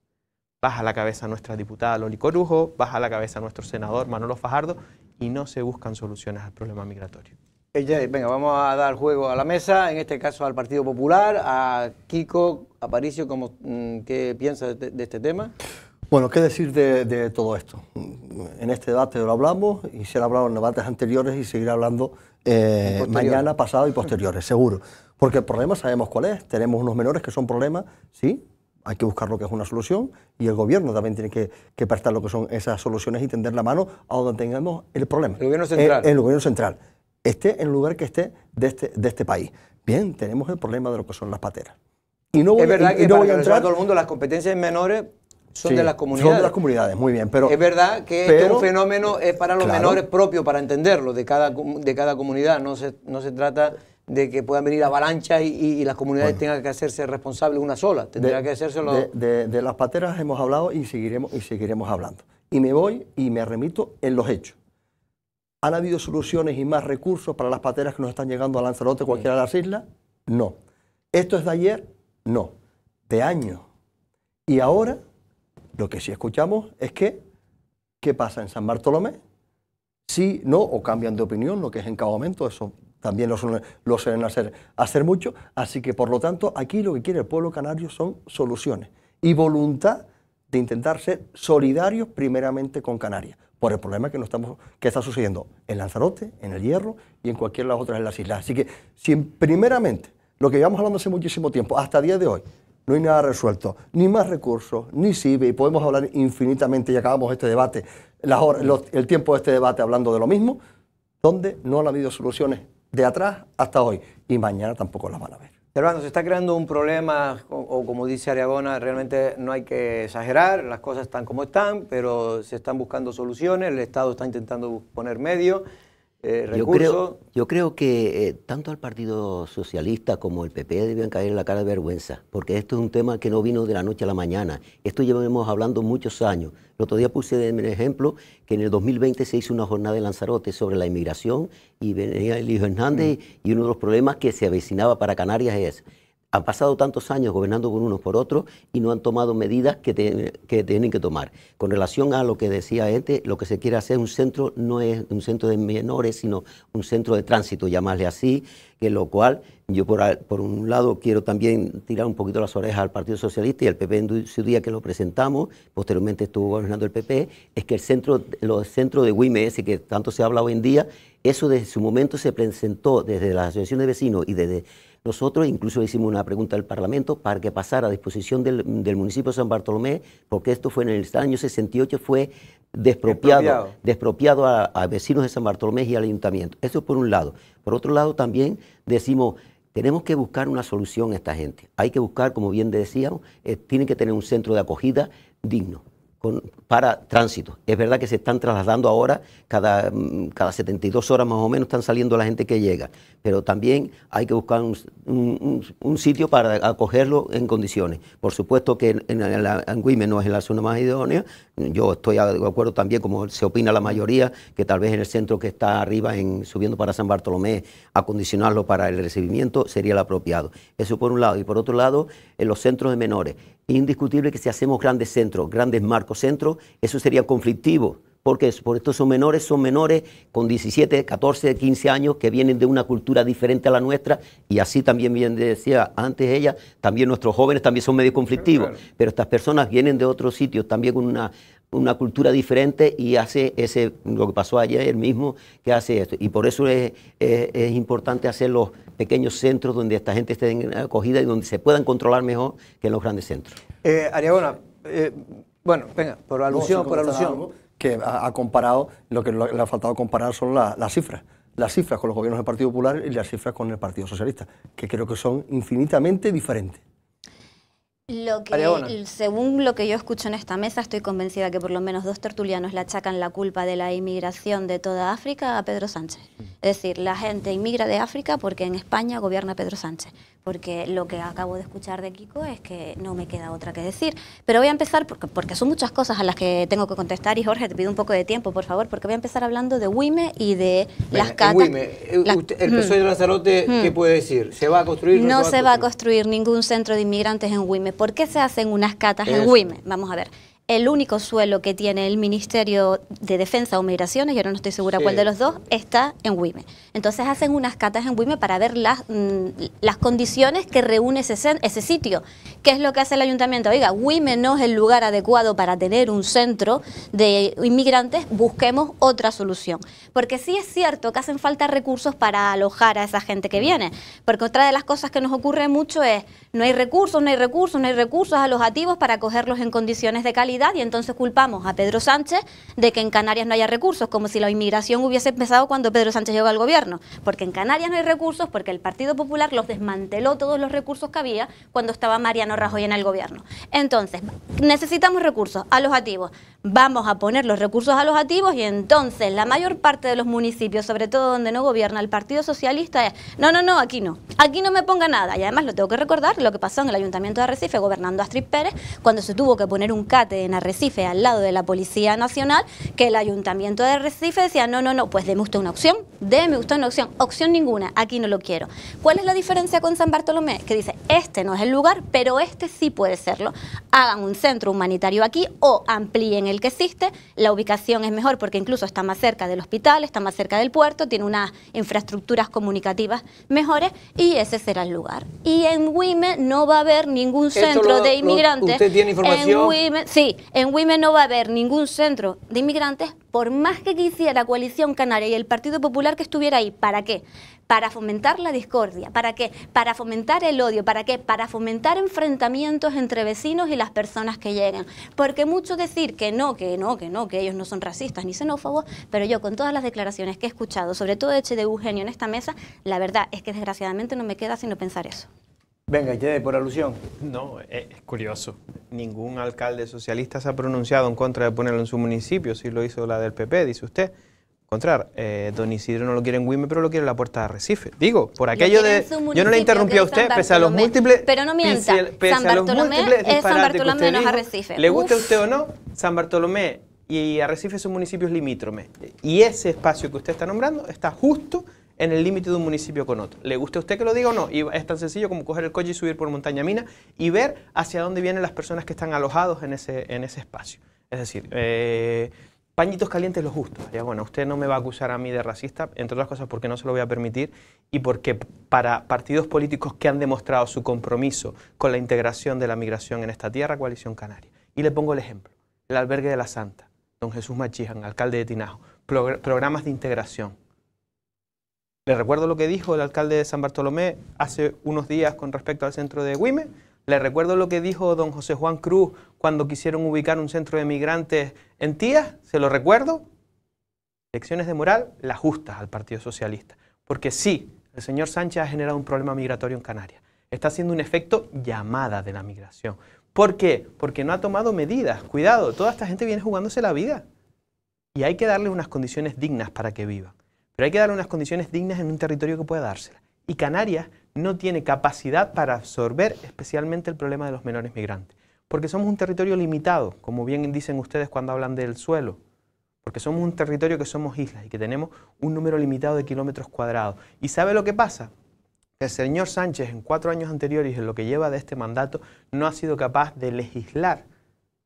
Baja la cabeza nuestra diputada Loli Corujo, baja la cabeza nuestro senador Manolo Fajardo y no se buscan soluciones al problema migratorio. Venga, vamos a dar juego a la mesa, en este caso al Partido Popular, a Kiko Aparicio, como, mm, ¿qué piensa de este tema? Bueno, ¿qué decir de, todo esto? En este debate lo hablamos y se lo ha hablado en debates anteriores y seguirá hablando eh, mañana, pasado y posteriores, seguro. Porque el problema sabemos cuál es. Tenemos unos menores que son problemas, sí, hay que buscar lo que es una solución y el gobierno también tiene que, que prestar lo que son esas soluciones y tender la mano a donde tengamos el problema. El gobierno central. Eh, el, gobierno central. Esté en el lugar que esté de este, de este país. Bien, tenemos el problema de lo que son las pateras. Y no voy, es verdad que no voy a entrar. todo el mundo las competencias menores son de las comunidades. Son de las comunidades, muy bien. Pero, es verdad que este un fenómeno es para los menores propio, para entenderlo, de cada, de cada comunidad. No se, no se trata de que puedan venir avalanchas y, las comunidades tengan que hacerse responsables una sola. Tendrá que hacerse los... de, de, las pateras hemos hablado y seguiremos, y seguiremos hablando. Y me voy y me remito en los hechos. ¿Han habido soluciones y más recursos para las pateras que nos están llegando a Lanzarote, cualquiera de las islas? No. ¿Esto es de ayer? No. De años. Y ahora lo que sí escuchamos es que, ¿qué pasa en San Bartolomé? Si no, o cambian de opinión, lo que es momento, eso también lo suelen, hacer, mucho. Así que, por lo tanto, aquí lo que quiere el pueblo canario son soluciones y voluntad de intentar ser solidarios primeramente con Canarias, por el problema que, está sucediendo en Lanzarote, en El Hierro y en cualquiera de las otras de las islas. Así que, si primeramente, lo que llevamos hablando hace muchísimo tiempo, hasta día de hoy, no hay nada resuelto, ni más recursos, ni sirve, y podemos hablar infinitamente y acabamos este debate, el tiempo de este debate hablando de lo mismo, donde no han habido soluciones de atrás hasta hoy, y mañana tampoco las van a ver. hermano se está creando un problema, o, como dice Ariagona, realmente no hay que exagerar, las cosas están como están, pero se están buscando soluciones, el Estado está intentando poner medio. Eh, yo creo, yo creo que eh, tanto al Partido Socialista como el PP debían caer en la cara de vergüenza, porque esto es un tema que no vino de la noche a la mañana. Esto llevamos hablando muchos años. El otro día puse el ejemplo que en el 2020 se hizo una jornada de Lanzarote sobre la inmigración y venía el hijo Hernández mm. y uno de los problemas que se avecinaba para Canarias es han pasado tantos años gobernando con unos por otros y no han tomado medidas que, tienen que tomar. Con relación a lo que decía este, lo que se quiere hacer un centro no es un centro de menores, sino un centro de tránsito, llamarle así, que lo cual yo por, por un lado quiero también tirar un poquito las orejas al Partido Socialista y al PP en su día que lo presentamos, posteriormente estuvo gobernando el PP, es que el centro, los centros de WIMES que tanto se habla hoy en día, eso desde su momento se presentó desde la asociación de vecinos y desde nosotros incluso hicimos una pregunta al Parlamento para que pasara a disposición del, municipio de San Bartolomé, porque esto fue en el año 68, fue despropiado, despropiado a, vecinos de San Bartolomé y al ayuntamiento. Eso por un lado. Por otro lado, también decimos, tenemos que buscar una solución a esta gente. Hay que buscar, como bien decíamos, eh, tienen que tener un centro de acogida digno para tránsito. Es verdad que se están trasladando ahora, cada, mm, cada 72 horas más o menos están saliendo la gente que llega, pero también hay que buscar un, sitio para acogerlo en condiciones. Por supuesto que en, en, no es la zona más idónea, yo estoy de acuerdo también, como se opina la mayoría, que tal vez en el centro que está arriba, en, subiendo para San Bartolomé, acondicionarlo para el recibimiento sería el apropiado. Eso por un lado. Y por otro lado, en los centros de menores. Indiscutible que si hacemos grandes centros, grandes marcos centros, eso sería conflictivo porque por estos son menores, son menores con 17, 14, 15 años que vienen de una cultura diferente a la nuestra y así también bien decía antes ella, también nuestros jóvenes también son medio conflictivos, pero estas personas vienen de otros sitios también con una, cultura diferente y hace ese lo que pasó ayer mismo que hace esto y por eso es, importante hacer los pequeños centros donde esta gente esté acogida y donde se puedan controlar mejor que en los grandes centros. Eh, Ariagona, eh, bueno, venga, por alusión, por alusión que ha, comparado, lo que le ha faltado comparar son las cifras las cifras con los gobiernos del Partido Popular y las cifras con el Partido Socialista, que creo que son infinitamente diferentes. Lo que, según lo que yo escucho en esta mesa, estoy convencida que por lo menos dos tertulianos le achacan la culpa de la inmigración de toda África a Pedro Sánchez. Mm. Es decir, la gente inmigra de África porque en España gobierna Pedro Sánchez. Porque lo que acabo de escuchar de Kiko es que no me queda otra que decir. Pero voy a empezar, porque, son muchas cosas a las que tengo que contestar. Y Jorge, te pido un poco de tiempo, por favor, porque voy a empezar hablando de WIME y de las eh, catas. Eh, el PSOE de Lanzarote, mm. ¿qué puede decir? ¿Se va a construir? No, no se, va a, construir? ningún centro de inmigrantes en WIME. ¿Por qué se hacen unas catas en WIME? Vamos a ver el único suelo que tiene el Ministerio de Defensa o Migraciones, yo no estoy segura cuál de los dos, está en WIME. Entonces hacen unas catas en WIME para ver las, mm, las condiciones que reúne ese, ese, sitio. ¿Qué es lo que hace el ayuntamiento? Oiga, WIME no es el lugar adecuado para tener un centro de inmigrantes, busquemos otra solución. Porque sí es cierto que hacen falta recursos para alojar a esa gente que viene. Porque otra de las cosas que nos ocurre mucho es, no hay recursos, no hay recursos, no hay recursos alojativos para cogerlos en condiciones de calidad y entonces culpamos a Pedro Sánchez de que en Canarias no haya recursos, como si la inmigración hubiese empezado cuando Pedro Sánchez llegó al gobierno, porque en Canarias no hay recursos, porque el Partido Popular los desmanteló todos los recursos que había cuando estaba Mariano Rajoy en el gobierno. Entonces, necesitamos recursos a los activos Vamos a poner los recursos a los activos y entonces la mayor parte de los municipios, sobre todo donde no gobierna el Partido Socialista, es, no, no, no, aquí no, aquí no me ponga nada. Y además lo tengo que recordar, lo que pasó en el Ayuntamiento de Arrecife, gobernando a Astrid Pérez, cuando se tuvo que poner un cate en Arrecife, al lado de la Policía Nacional, que el Ayuntamiento de Arrecife decía, no, no, no, pues déme usted una opción, déme usted una opción, opción ninguna, aquí no lo quiero. ¿Cuál es la diferencia con San Bartolomé? Que dice, este no es el lugar, pero este sí puede serlo. Hagan un centro humanitario aquí o amplíen el que existe, la ubicación es mejor porque incluso está más cerca del hospital, está más cerca del puerto, tiene unas infraestructuras comunicativas mejores y ese será el lugar. Y en WIME no va a haber ningún centro de inmigrantes. ¿Usted tiene información? En WIME, sí, en Women no va a haber ningún centro de inmigrantes, por más que quisiera la Coalición Canaria y el Partido Popular que estuviera ahí. ¿Para qué? Para fomentar la discordia. ¿Para qué? Para fomentar el odio. ¿Para qué? Para fomentar enfrentamientos entre vecinos y las personas que llegan. Porque mucho decir que no, que no, que no, que ellos no son racistas ni xenófobos, pero yo con todas las declaraciones que he escuchado, sobre todo de de Eugenio en esta mesa, la verdad es que desgraciadamente no me queda sino pensar eso. Venga, de por alusión. No, eh, es curioso. Ningún alcalde socialista se ha pronunciado en contra de ponerlo en su municipio, si lo hizo la del PP, dice usted. Contrar, eh, don Isidro no lo quiere en Guime, pero lo quiere en la puerta de Arrecife. Digo, por aquello de. Yo no le interrumpí a usted, pese a los múltiples. Pero no mienta, San Bartolomé es San Bartolomé Le gusta a usted o no, San Bartolomé y Arrecife son municipios limítrome. Y ese espacio que usted está nombrando está justo en el límite de un municipio con otro. ¿Le gusta a usted que lo diga o no? Y es tan sencillo como coger el coche y subir por Montaña Mina y ver hacia dónde vienen las personas que están alojados en ese, en ese espacio. Es decir, eh, pañitos calientes los justos. Ya, bueno, usted no me va a acusar a mí de racista, entre otras cosas porque no se lo voy a permitir y porque para partidos políticos que han demostrado su compromiso con la integración de la migración en esta tierra, Coalición Canaria. Y le pongo el ejemplo, el albergue de la Santa, don Jesús Machijan, alcalde de Tinajo, programas de integración, le recuerdo lo que dijo el alcalde de San Bartolomé hace unos días con respecto al centro de Güime. Le recuerdo lo que dijo don José Juan Cruz cuando quisieron ubicar un centro de migrantes en Tías. Se lo recuerdo. Lecciones de moral, las justas al Partido Socialista. Porque sí, el señor Sánchez ha generado un problema migratorio en Canarias. Está haciendo un efecto llamada de la migración. ¿Por qué? Porque no ha tomado medidas. Cuidado, toda esta gente viene jugándose la vida. Y hay que darle unas condiciones dignas para que viva. Pero hay que dar unas condiciones dignas en un territorio que pueda dársela. Y Canarias no tiene capacidad para absorber especialmente el problema de los menores migrantes. Porque somos un territorio limitado, como bien dicen ustedes cuando hablan del suelo. Porque somos un territorio que somos islas y que tenemos un número limitado de kilómetros cuadrados. ¿Y sabe lo que pasa? el señor Sánchez en cuatro años anteriores y en lo que lleva de este mandato no ha sido capaz de legislar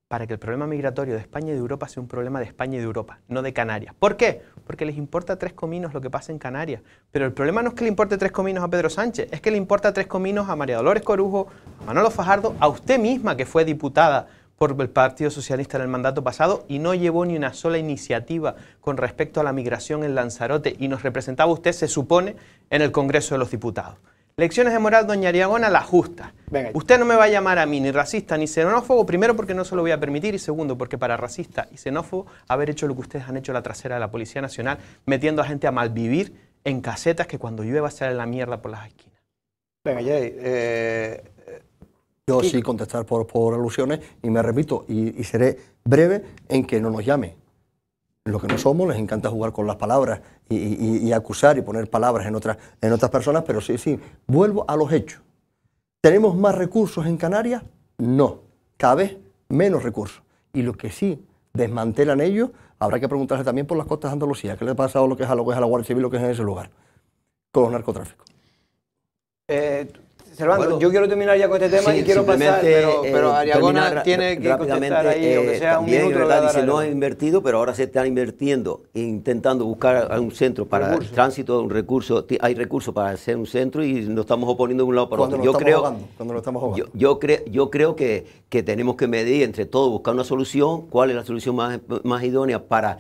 para que el problema migratorio de España y de Europa sea un problema de España y de Europa, no de Canarias. ¿Por qué? Porque les importa tres cominos lo que pasa en Canarias. Pero el problema no es que le importe tres cominos a Pedro Sánchez, es que le importa tres cominos a María Dolores Corujo, a Manolo Fajardo, a usted misma que fue diputada por el Partido Socialista en el mandato pasado y no llevó ni una sola iniciativa con respecto a la migración en Lanzarote y nos representaba usted, se supone, en el Congreso de los Diputados. Lecciones de moral, doña Ariagona, la justa. Venga. Usted no me va a llamar a mí ni racista ni xenófobo, primero porque no se lo voy a permitir y segundo porque para racista y xenófobo haber hecho lo que ustedes han hecho la trasera de la Policía Nacional, metiendo a gente a malvivir en casetas que cuando llueva sale la mierda por las esquinas. Venga, Jay. Eh, eh, yo sí contestar por, alusiones y me repito y seré breve en que no nos llame. Lo que no somos, les encanta jugar con las palabras y, acusar y poner palabras en otras, en otras personas, pero sí, sí, vuelvo a los hechos. ¿Tenemos más recursos en Canarias? No, cada vez menos recursos. Y lo que sí desmantelan ellos, habrá que preguntarse también por las costas de Andalucía, qué le ha pasado lo que es a lo que es a la Guardia Civil, lo que es en ese lugar, con los narcotráficos. Eh, yo quiero terminar ya con este tema y quiero pasar, eh, pero, Ariagona tiene que contestar ahí, sea eh, un Verdad, dice, no ha invertido, pero ahora se está invirtiendo, intentando buscar un centro para el tránsito, un recurso, hay recursos para hacer un centro y nos estamos oponiendo de un lado para otro. yo creo, cuando lo estamos jugando. Yo, yo creo que, que tenemos que medir entre todos, buscar una solución, cuál es la solución más, más idónea para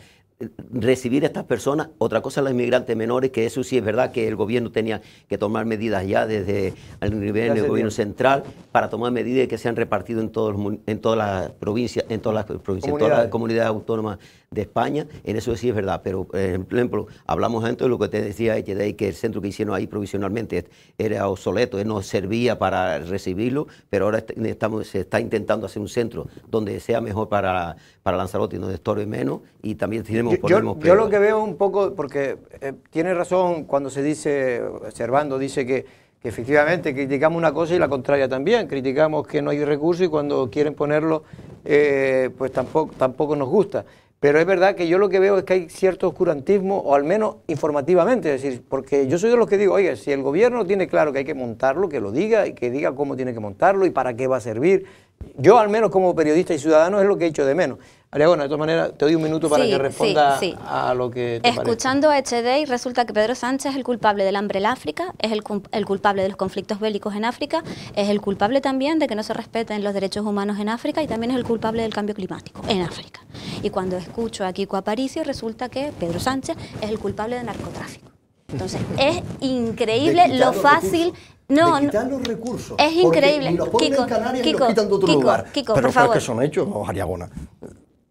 recibir a estas personas. Otra cosa, los inmigrantes menores, que eso sí es verdad que el gobierno tenía que tomar medidas ya desde el nivel del gobierno central para tomar medidas que se han repartido en, todos, en en todas las provincias, en todas las comunidades autónomas de España, en eso sí es verdad, pero por ejemplo, hablamos antes de lo que te decía que el centro que hicieron ahí provisionalmente era obsoleto, no servía para recibirlo, pero ahora estamos, se está intentando hacer un centro donde sea mejor para, para Lanzarote y donde estorbe menos y también tenemos... Yo, lo que veo un poco, porque eh, tiene razón cuando se dice, Servando dice que efectivamente criticamos una cosa y la contraria también. Criticamos que no hay recursos y cuando quieren ponerlo, eh, pues tampoco, tampoco nos gusta. Pero es verdad que yo lo que veo es que hay cierto oscurantismo, o al menos informativamente, es decir, porque yo soy de los que digo, oye, si el gobierno tiene claro que hay que montarlo, que lo diga y que diga cómo tiene que montarlo y para qué va a servir. Yo al menos como periodista y ciudadano es lo que he hecho de menos. Ariagona, de todas maneras, te doy un minuto para que responda a lo que te Escuchando a HDI, resulta que Pedro Sánchez es el culpable del hambre en África, es el, culpable de los conflictos bélicos en África, es el culpable también de que no se respeten los derechos humanos en África y también es el culpable del cambio climático en África. Y cuando escucho a Kiko Aparicio, resulta que Pedro Sánchez es el culpable del narcotráfico. Entonces, es increíble lo fácil, no, de quitar los recursos. Es increíble. los Kiko, en Canarias, Kiko, los quitan de otro Kiko, lugar. Pero por que son hechos, Ariagona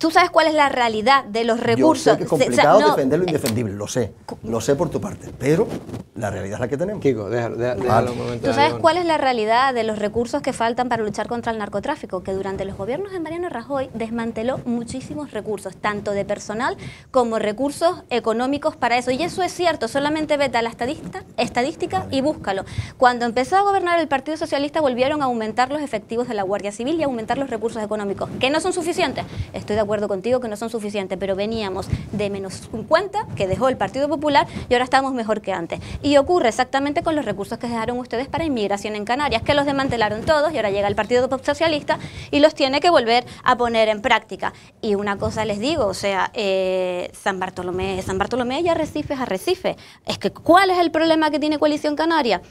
tú sabes cuál es la realidad de los recursos. que es complicado defender lo eh, indefendible, lo sé, lo sé por tu parte, pero la realidad es la que tenemos. Kiko, déjalo, déjalo, un momento. ¿Tú sabes cuál es la realidad de los recursos que faltan para luchar contra el narcotráfico? Que durante los gobiernos de Mariano Rajoy desmanteló muchísimos recursos, tanto de personal como recursos económicos para eso. Y eso es cierto, solamente vete a la estadística y búscalo. Cuando empezó a gobernar el Partido Socialista volvieron a aumentar los efectivos de la Guardia Civil y a aumentar los recursos económicos, que no son suficientes. Estoy de acuerdo acuerdo contigo que no son suficientes, pero veníamos de menos 50 que dejó el Partido Popular y ahora estamos mejor que antes. Y ocurre exactamente con los recursos que dejaron ustedes para inmigración en Canarias, que los desmantelaron todos y ahora llega el Partido Socialista y los tiene que volver a poner en práctica. Y una cosa les digo, o sea, eh, San Bartolomé, San Bartolomé y Arrecife es Arrecife. Es que ¿cuál es el problema que tiene Coalición Canaria?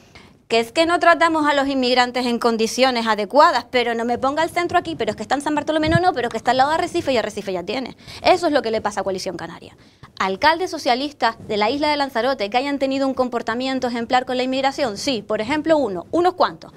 que es que no tratamos a los inmigrantes en condiciones adecuadas, pero no me ponga el centro aquí, pero es que está en San Bartolomé, no, no, pero que está al lado de Arrecife y Arrecife ya tiene. Eso es lo que le pasa a Coalición Canaria. Alcaldes socialistas de la isla de Lanzarote que hayan tenido un comportamiento ejemplar con la inmigración, sí, por ejemplo uno, unos cuantos,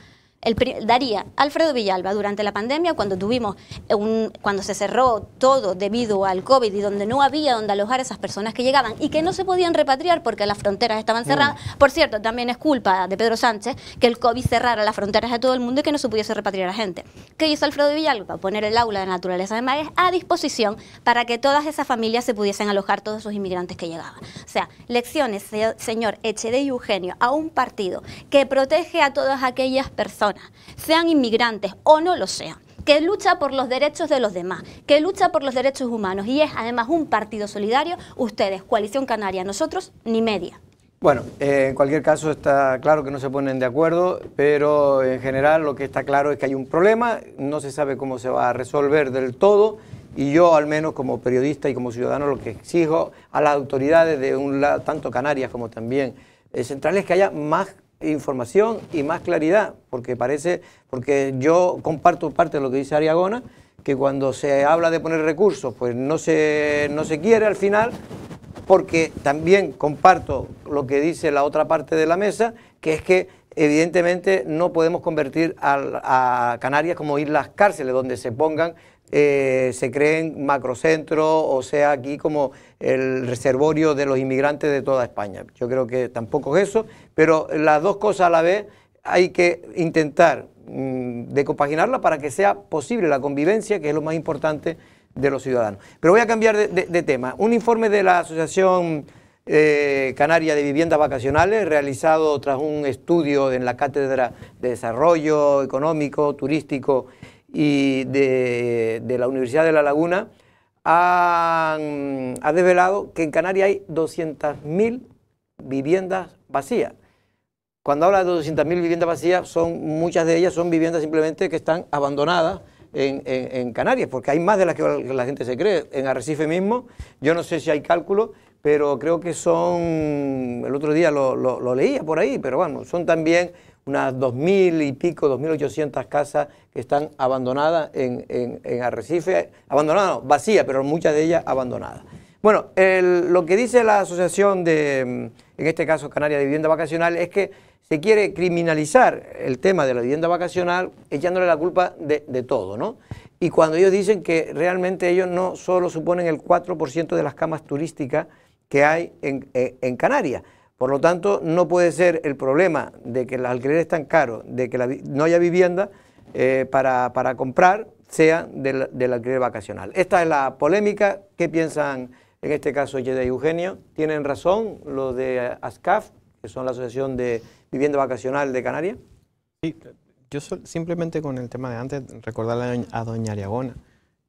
daría Alfredo Villalba durante la pandemia, cuando tuvimos un, cuando se cerró todo debido al COVID y donde no había donde alojar a esas personas que llegaban y que no se podían repatriar porque las fronteras estaban mm. cerradas. Por cierto, también es culpa de Pedro Sánchez que el COVID cerrara las fronteras de todo el mundo y que no se pudiese repatriar a gente. ¿Qué hizo Alfredo Villalba? Poner el aula de naturaleza de Maes a disposición para que todas esas familias se pudiesen alojar todos esos inmigrantes que llegaban. O sea, lecciones, señor Echede y Eugenio, a un partido que protege a todas aquellas personas sean inmigrantes o no lo sean que lucha por los derechos de los demás, que lucha por los derechos humanos y es además un partido solidario, ustedes, Coalición Canaria, nosotros ni media. Bueno, eh, en cualquier caso está claro que no se ponen de acuerdo, pero en general lo que está claro es que hay un problema, no se sabe cómo se va a resolver del todo y yo al menos como periodista y como ciudadano lo que exijo a las autoridades de un lado, tanto Canarias como también eh, centrales centrales, que haya más información y más claridad, porque parece, porque yo comparto parte de lo que dice Ariagona, que cuando se habla de poner recursos, pues no se, no se quiere al final, porque también comparto lo que dice la otra parte de la mesa, que es que evidentemente no podemos convertir a, a Canarias como islas cárceles, donde se pongan eh, se creen macrocentros, o sea, aquí como el reservorio de los inmigrantes de toda España. Yo creo que tampoco es eso, pero las dos cosas a la vez hay que intentar mmm, para que sea posible la convivencia, que es lo más importante de los ciudadanos. Pero voy a cambiar de, tema. Un informe de la Asociación eh, Canaria de Viviendas Vacacionales, realizado tras un estudio en la Cátedra de Desarrollo Económico, Turístico y de, la Universidad de La Laguna han, ha desvelado que en Canarias hay 200.000 viviendas vacías. Cuando habla de 200.000 viviendas vacías, son, muchas de ellas son viviendas simplemente que están abandonadas en, Canarias, porque hay más de las que la gente se cree. En Arrecife mismo, yo no sé si hay cálculo, pero creo que son, el otro día lo leía por ahí, pero bueno, son también unas mil y pico, 2.800 casas que están abandonadas en, en, Arrecife, abandonadas, vacías, pero muchas de ellas abandonadas. Bueno, lo que dice la asociación de, mm, en este caso Canaria de Vivienda Vacacional, es que se quiere criminalizar el tema de la vivienda vacacional echándole la culpa de, todo, ¿no? Y cuando ellos dicen que realmente ellos no solo suponen el 4% de las camas turísticas que hay en, eh, en Canarias, por lo tanto, no puede ser el problema de que los alquileres están caros, de que no haya vivienda eh, para, comprar, sea del, del, alquiler vacacional. Esta es la polémica. ¿Qué piensan en este caso Yeda y Eugenio? ¿Tienen razón los de ASCAF, que son la Asociación de Vivienda Vacacional de Canarias? Sí, yo simplemente con el tema de antes, recordarle a doña Ariagona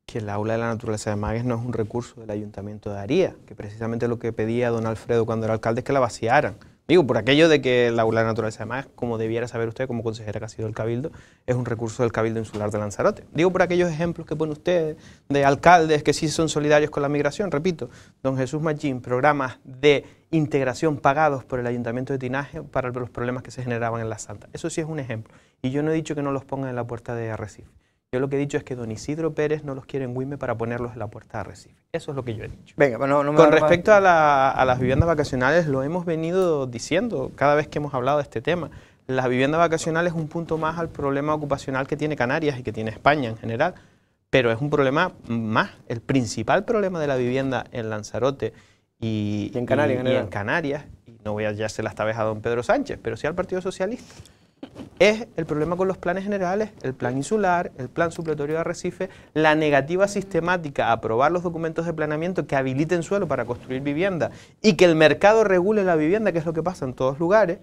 que el aula de la naturaleza de Magues no es un recurso del ayuntamiento de Aría, que precisamente lo que pedía don Alfredo cuando era alcalde es que la vaciaran. Digo, por aquello de que el aula de la naturaleza de Magues, como debiera saber usted como consejera que ha sido el cabildo, es un recurso del cabildo insular de Lanzarote. Digo, por aquellos ejemplos que pone usted de alcaldes que sí son solidarios con la migración, repito, don Jesús Machín, programas de integración pagados por el ayuntamiento de Tinaje para los problemas que se generaban en la Santa. Eso sí es un ejemplo. Y yo no he dicho que no los pongan en la puerta de Arrecife. Yo lo que he dicho es que don Isidro Pérez no los quiere en Wime para ponerlos en la puerta de Recife. Eso es lo que yo he dicho. Venga, Con respecto a, las viviendas vacacionales, lo hemos venido diciendo cada vez que hemos hablado de este tema. La vivienda vacacional es un punto más al problema ocupacional que tiene Canarias y que tiene España en general, pero es un problema más. El principal problema de la vivienda en Lanzarote y, en, Canarias, y, no voy a hacer las vez a don Pedro Sánchez, pero sí al Partido Socialista es el problema con los planes generales, el plan insular, el plan supletorio de arrecife, la negativa sistemática a aprobar los documentos de planeamiento que habiliten suelo para construir vivienda y que el mercado regule la vivienda, que es lo que pasa en todos lugares,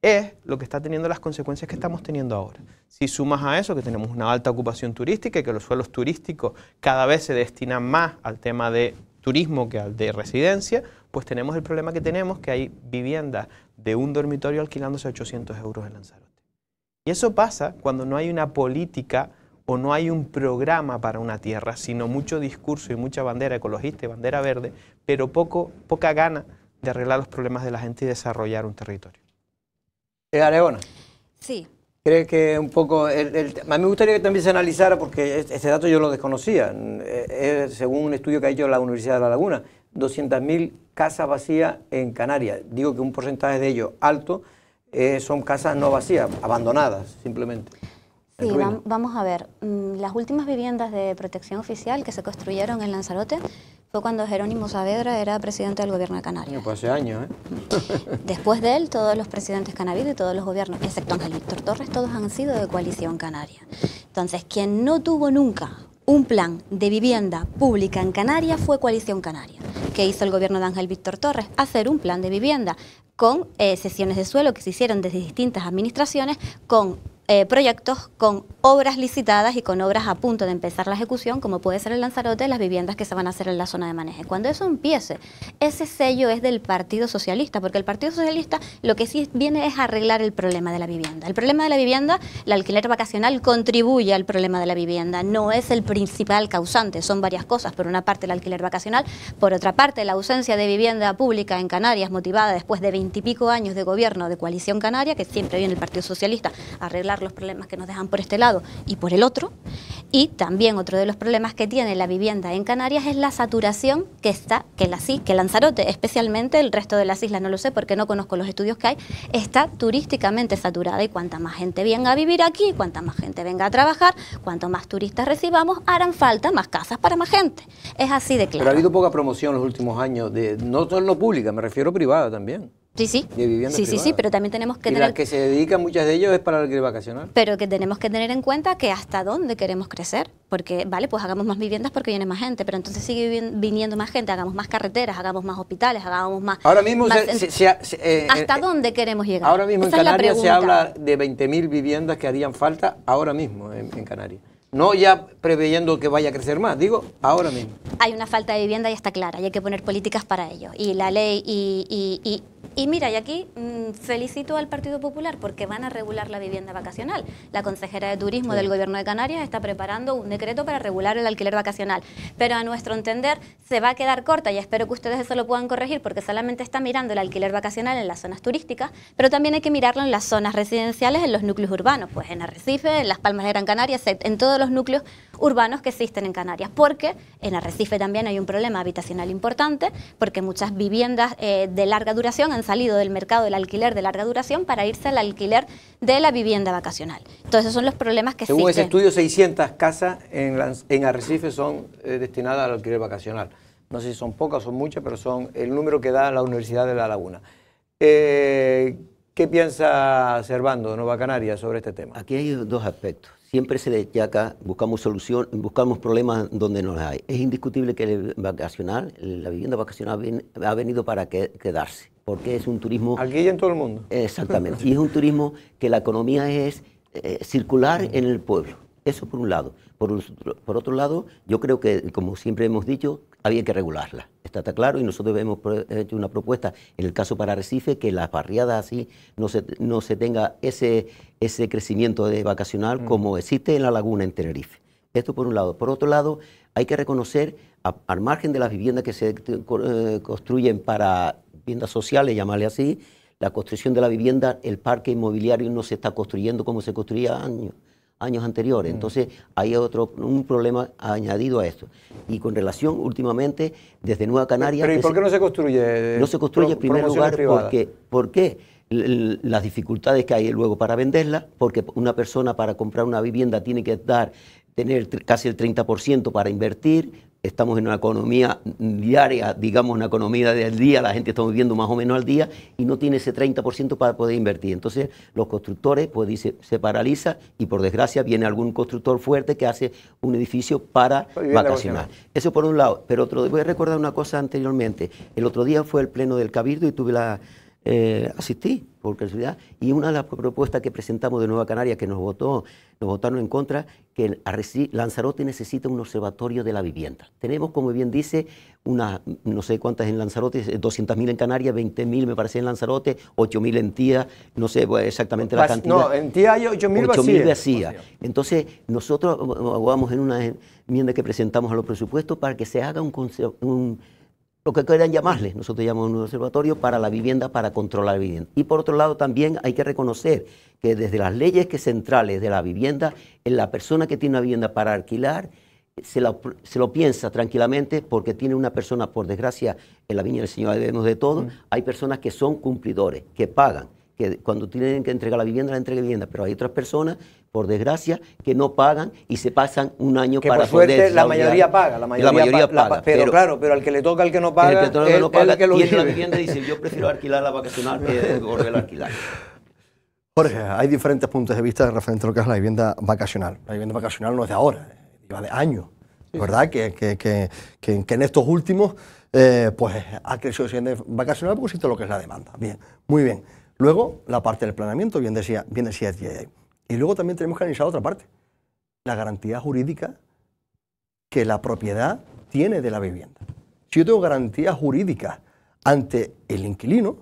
es lo que está teniendo las consecuencias que estamos teniendo ahora. Si sumas a eso que tenemos una alta ocupación turística y que los suelos turísticos cada vez se destinan más al tema de turismo que al de residencia, pues tenemos el problema que tenemos, que hay viviendas de un dormitorio alquilándose a 800 euros en Lanzarote. Y eso pasa cuando no hay una política o no hay un programa para una tierra, sino mucho discurso y mucha bandera ecologista y bandera verde, pero poco, poca gana de arreglar los problemas de la gente y desarrollar un territorio. Eh, areona Sí. ¿Crees que un poco... me gustaría que también se analizara, porque este dato yo lo desconocía, eh, eh, según un estudio que ha hecho la Universidad de La Laguna, 200.000 casas vacías en Canarias. Digo que un porcentaje de ellos alto eh, son casas no vacías, abandonadas simplemente. Sí, vamos a ver. Mm, las últimas viviendas de protección oficial que se construyeron en Lanzarote fue cuando Jerónimo Saavedra era presidente del gobierno de Canarias. Pues hace años, ¿eh? Después de él, todos los presidentes canarios y todos los gobiernos, excepto Ángel Víctor Torres, todos han sido de coalición canaria. Entonces, quien no tuvo nunca un plan de vivienda pública en Canarias fue Coalición Canaria, que hizo el gobierno de Ángel Víctor Torres, hacer un plan de vivienda con eh, sesiones de suelo que se hicieron desde distintas administraciones, con eh, proyectos con obras licitadas y con obras a punto de empezar la ejecución, como puede ser el Lanzarote, las viviendas que se van a hacer en la zona de maneje. Cuando eso empiece, ese sello es del Partido Socialista, porque el Partido Socialista lo que sí viene es arreglar el problema de la vivienda. El problema de la vivienda, el alquiler vacacional contribuye al problema de la vivienda, no es el principal causante, son varias cosas. Por una parte el alquiler vacacional, por otra parte la ausencia de vivienda pública en Canarias motivada después de veintipico años de gobierno de coalición canaria, que siempre viene el Partido Socialista a arreglar los problemas que nos dejan por este lado y por el otro. Y también otro de los problemas que tiene la vivienda en Canarias es la saturación que está, que la que Lanzarote, especialmente el resto de las islas, no lo sé porque no conozco los estudios que hay, está turísticamente saturada y cuanta más gente venga a vivir aquí, cuanta más gente venga a trabajar, cuanto más turistas recibamos, harán falta más casas para más gente. Es así de claro. Pero ha habido poca promoción en los últimos años, de, no solo pública, me refiero privada también. Sí, sí. sí, sí, sí, pero también tenemos que tener... que se dedican muchas de ellos es para alquiler vacacional. Pero que tenemos que tener en cuenta que hasta dónde queremos crecer. Porque, vale, pues hagamos más viviendas porque viene más gente, pero entonces sigue viniendo más gente, hagamos más carreteras, hagamos más hospitales, hagamos más... Ahora mismo... Eh, ¿Hasta eh, eh, dónde queremos llegar? Ahora mismo en Canarias se habla de 20.000 viviendas que harían falta ahora mismo en Canarias. No ya preveyendo que vaya a crecer más, digo, ahora mismo. Hay una falta de vivienda y está clara, y hay que poner políticas para ello. Y la ley, y, mira, y aquí mm, felicito al Partido Popular porque van a regular la vivienda vacacional. La consejera de Turismo del Gobierno de Canarias está preparando un decreto para regular el alquiler vacacional. Pero a nuestro entender se va a quedar corta, y espero que ustedes eso lo puedan corregir porque solamente está mirando el alquiler vacacional en las zonas turísticas, pero también hay que mirarlo en las zonas residenciales, en los núcleos urbanos, pues en Arrecife, en Las Palmas de Gran Canaria, en todo los núcleos urbanos que existen en Canarias, porque en Arrecife también hay un problema habitacional importante, porque muchas viviendas eh, de larga duración han salido del mercado del alquiler de larga duración para irse al alquiler de la vivienda vacacional. Entonces esos son los problemas que Según existen. Según ese estudio, 600 casas en, en Arrecife son eh, destinadas al alquiler vacacional. No sé si son pocas o son muchas, pero son el número que da la Universidad de La Laguna. Eh, ¿Qué piensa Servando, Nueva Canaria, sobre este tema? Aquí hay dos aspectos siempre se le buscamos solución, buscamos problemas donde no los hay. Es indiscutible que el vacacional, la vivienda vacacional ha venido para quedarse, porque es un turismo... Aquí y en todo el mundo. Exactamente. y es un turismo que la economía es eh, circular en el pueblo. Eso por un lado. Por, otro lado, yo creo que, como siempre hemos dicho, había que regularla. Está, claro y nosotros hemos hecho una propuesta, en el caso para Recife, que las barriadas así no se, no se tenga ese, ese crecimiento de vacacional mm. como existe en la laguna en Tenerife. Esto por un lado. Por otro lado, hay que reconocer, al margen de las viviendas que se eh, construyen para viviendas sociales, llamarle así, la construcción de la vivienda, el parque inmobiliario no se está construyendo como se construía años años anteriores. Mm. Entonces hay otro un problema añadido a esto. Y con relación últimamente desde Nueva Canaria... Pero ¿y por qué no se construye? Eh, no se construye en primer lugar porque... las dificultades que hay luego para venderla, porque una persona para comprar una vivienda tiene que dar, tener casi el 30% para invertir, estamos en una economía diaria, digamos una economía del día, la gente está viviendo más o menos al día y no tiene ese 30% para poder invertir. Entonces los constructores pues dice, se paraliza y por desgracia viene algún constructor fuerte que hace un edificio para vacacionar. Eso por un lado, pero otro voy a recordar una cosa anteriormente. El otro día fue el pleno del Cabildo y tuve la eh, asistí por ciudad y una de las propuestas que presentamos de Nueva Canaria que nos votó, nos votaron en contra, que Lanzarote necesita un observatorio de la vivienda. Tenemos, como bien dice, unas, no sé cuántas en Lanzarote, 200.000 eh, en Canarias, 20.000 me parece en Lanzarote, 8.000 en Tía, no sé exactamente la cantidad. No, en Tía hay 8.000 vacías. Entonces, nosotros abogamos eh, en una enmienda que presentamos a los presupuestos para que se haga un, un lo que quieran llamarle, nosotros llamamos un observatorio para la vivienda, para controlar la vivienda. Y por otro lado también hay que reconocer que desde las leyes que centrales de la vivienda, en la persona que tiene una vivienda para alquilar, se lo, se lo, piensa tranquilamente porque tiene una persona, por desgracia, en la Viña del Señor de todo, mm. hay personas que son cumplidores, que pagan que cuando tienen que entregar la vivienda, la entrega vivienda, pero hay otras personas, por desgracia, que no pagan y se pasan un año que para por suerte la mayoría paga, la mayoría, paga. pero, claro, pero al que le toca al que no paga, el que, el, no paga, el que lo tiene la vivienda y dice, yo prefiero alquilar la vacacional que volver a alquilar. Jorge, hay diferentes puntos de vista referente a lo que es la vivienda vacacional. La vivienda vacacional no es de ahora, lleva de años. ¿verdad? Que, que, que, que, en estos últimos eh, pues ha crecido vivienda vacacional porque existe lo que es la demanda. Bien, muy bien. Luego, la parte del planeamiento, bien decía, bien decía Y luego también tenemos que analizar otra parte, la garantía jurídica que la propiedad tiene de la vivienda. Si yo tengo garantía jurídica ante el inquilino,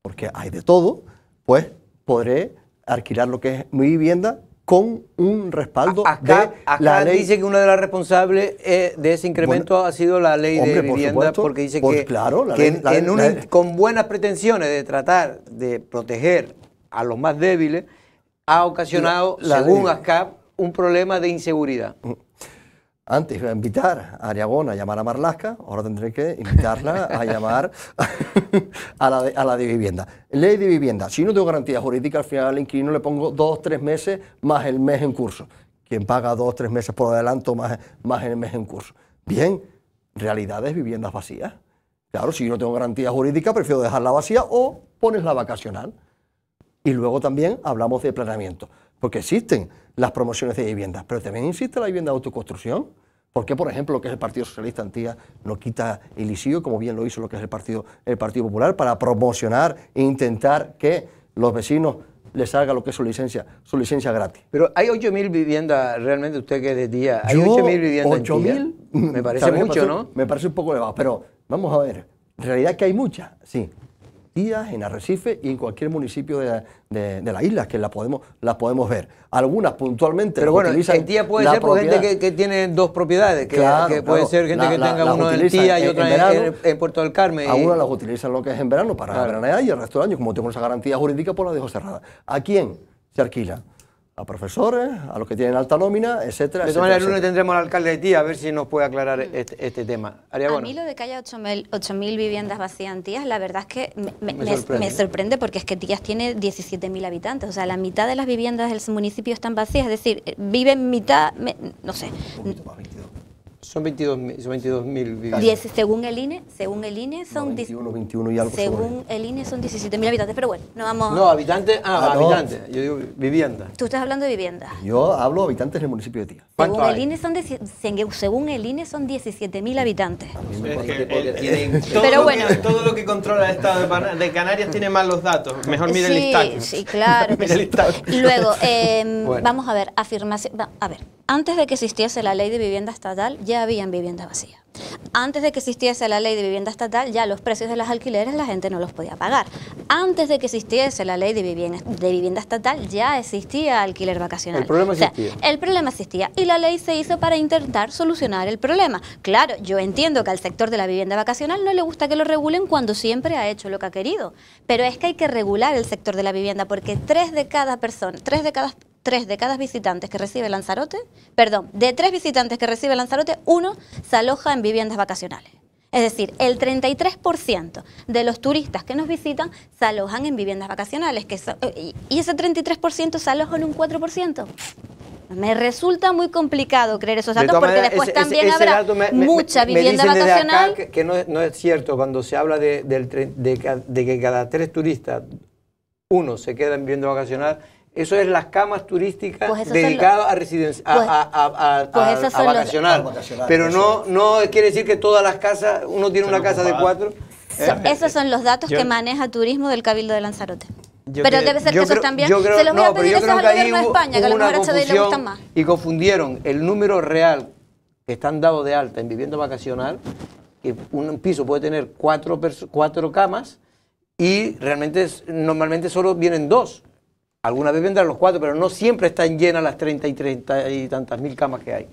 porque hay de todo, pues podré alquilar lo que es mi vivienda con un respaldo acá, la ley. dice que una de las responsables eh, de ese incremento ha sido la ley de vivienda, porque dice que, con buenas pretensiones de tratar de proteger a los más débiles, ha ocasionado, según ASCAP, un problema de inseguridad. Mm. Antes iba a invitar a Ariagón a llamar a Marlasca, ahora tendré que invitarla a llamar a la, de, vivienda. Ley de vivienda, si no tengo garantía jurídica, al final al inquilino le pongo dos, tres meses más el mes en curso. Quien paga dos, tres meses por adelanto más, más el mes en curso. Bien, realidades viviendas vacías. Claro, si yo no tengo garantía jurídica, prefiero dejarla vacía o pones la vacacional. Y luego también hablamos de planeamiento porque existen las promociones de viviendas, pero también existe la vivienda de autoconstrucción. Porque, por ejemplo, lo que es el Partido Socialista Antía no quita el ICIO, como bien lo hizo lo que es el Partido, el Partido Popular, para promocionar e intentar que los vecinos les salga lo que es su licencia, su licencia gratis. Pero hay 8.000 viviendas, realmente usted que decía. día, hay 8.000 viviendas 8 en Me parece mucho, ¿no? Me parece un poco elevado, pero vamos a ver, en realidad que hay muchas, sí, Tías, en Arrecife y en cualquier municipio de la, de, la isla, que las podemos, podemos ver. Algunas puntualmente. Pero bueno, en Tía puede ser por gente que, tiene dos propiedades, que, puede ser gente que tenga uno en Tía y otra en, en, Puerto del Carmen. Algunas las utilizan lo que es en verano para la veranear y el resto del año, como tengo esa garantía jurídica, pues la dejo cerrada. ¿A quién se alquila? a profesores, a los que tienen alta nómina, etcétera. De el lunes tendremos al alcalde de Tía a ver si nos puede aclarar mm. este, este, tema. A mí lo de que haya 8.000 viviendas vacías en Tías, la verdad es que me, sorprende. porque es que Tías tiene 17.000 habitantes, o sea, la mitad de las viviendas del municipio están vacías, es decir, eh, viven mitad, no sé. Son 22.000 mil según el INE, según el INE son Según el INE son 17.000 habitantes, pero bueno, no vamos No, habitantes, ah, habitantes, yo digo vivienda. Tú estás hablando de vivienda. Yo hablo habitantes del municipio de Tía. Según el, INE son según el INE son 17.000 habitantes. pero bueno, todo lo que controla el estado de, Canarias tiene malos datos, mejor mire el listado. Sí, claro. Luego, em, vamos a ver, afirmación, a ver, antes de que existiese la ley de vivienda estatal, habían vivienda vacía Antes de que existiese la ley de vivienda estatal, ya los precios de las alquileres la gente no los podía pagar. Antes de que existiese la ley de vivienda, estatal, ya existía alquiler vacacional. El problema existía. el problema existía y la ley se hizo para intentar solucionar el problema. Claro, yo entiendo que al sector de la vivienda vacacional no le gusta que lo regulen cuando siempre ha hecho lo que ha querido, pero es que hay que regular el sector de la vivienda porque tres de cada persona, tres de cada tres de cada visitantes que recibe Lanzarote, perdón, de tres visitantes que recibe Lanzarote, uno se aloja en viviendas vacacionales. Es decir, el 33% de los turistas que nos visitan se alojan en viviendas vacacionales que eh, y ese 33% se aloja en un 4%. Me resulta muy complicado creer esos datos porque después también habrá mucha vivienda vacacional. que, no, es cierto cuando se habla de que cada tres turistas, uno se queda en vivienda vacacional eso es las camas turísticas pues dedicadas a, residencia, a, Pero no, no quiere decir que todas las casas, uno tiene una casa de cuatro. ¿eh? esos son los datos que maneja Turismo del Cabildo de Lanzarote. Pero debe ser que esos también se los voy a pedir esos gobierno de España, que a lo mejor a gustan más. Y confundieron el número real que están dados de alta en vivienda vacacional, que un piso puede tener cuatro, cuatro camas y realmente normalmente solo vienen dos. Alguna vez vendrán los cuatro, pero no siempre están llenas las 30 y, 30 y tantas mil camas que hay.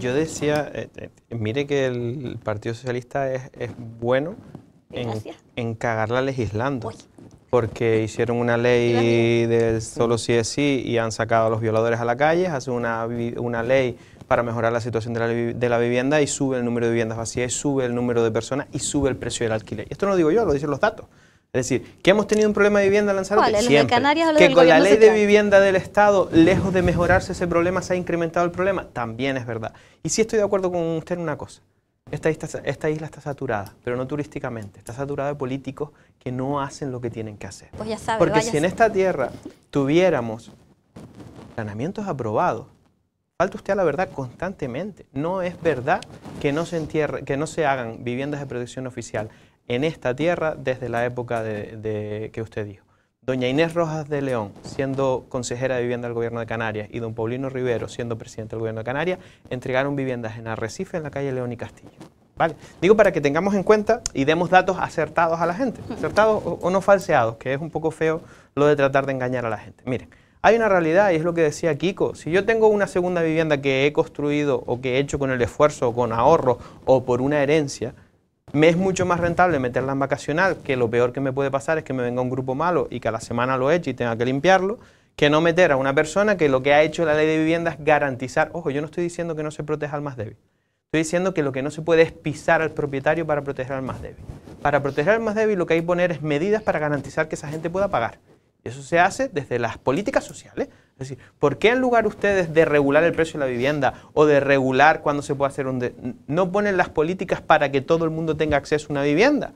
Yo decía, eh, eh, mire que el Partido Socialista es, bueno en, cagarla legislando. Porque hicieron una ley del solo sí es sí y han sacado a los violadores a la calle, hacen una, ley para mejorar la situación de la, vivienda y sube el número de viviendas vacías, sube el número de personas y sube el precio del alquiler. esto no lo digo yo, lo dicen los datos. Es decir, que hemos tenido un problema de vivienda en Lanzarote. que con la ley de vivienda del Estado, lejos de mejorarse ese problema, se ha incrementado el problema. También es verdad. Y sí estoy de acuerdo con usted en una cosa. Esta isla, está saturada, pero no turísticamente. Está saturada de políticos que no hacen lo que tienen que hacer. Pues ya sabe, Porque si en esta tierra tuviéramos planeamientos aprobados, falta usted a la verdad constantemente. No es verdad que no se, que no se hagan viviendas de protección oficial en esta tierra desde la época de, que usted dijo. Doña Inés Rojas de León, siendo consejera de vivienda del Gobierno de Canarias, y don Paulino Rivero, siendo presidente del Gobierno de Canarias, entregaron viviendas en Arrecife, en la calle León y Castillo. ¿Vale? Digo para que tengamos en cuenta y demos datos acertados a la gente, acertados o, o no falseados, que es un poco feo lo de tratar de engañar a la gente. Miren, hay una realidad y es lo que decía Kiko. Si yo tengo una segunda vivienda que he construido o que he hecho con el esfuerzo o con ahorro o por una herencia, me es mucho más rentable meterla en vacacional, que lo peor que me puede pasar es que me venga un grupo malo y que a la semana lo eche y tenga que limpiarlo, que no meter a una persona que lo que ha hecho la ley de vivienda es garantizar, ojo, yo no estoy diciendo que no se proteja al más débil, estoy diciendo que lo que no se puede es pisar al propietario para proteger al más débil. Para proteger al más débil lo que hay que poner es medidas para garantizar que esa gente pueda pagar. Eso se hace desde las políticas sociales, es decir, ¿por qué en lugar ustedes de regular el precio de la vivienda o de regular cuándo se puede hacer un... no ponen las políticas para que todo el mundo tenga acceso a una vivienda?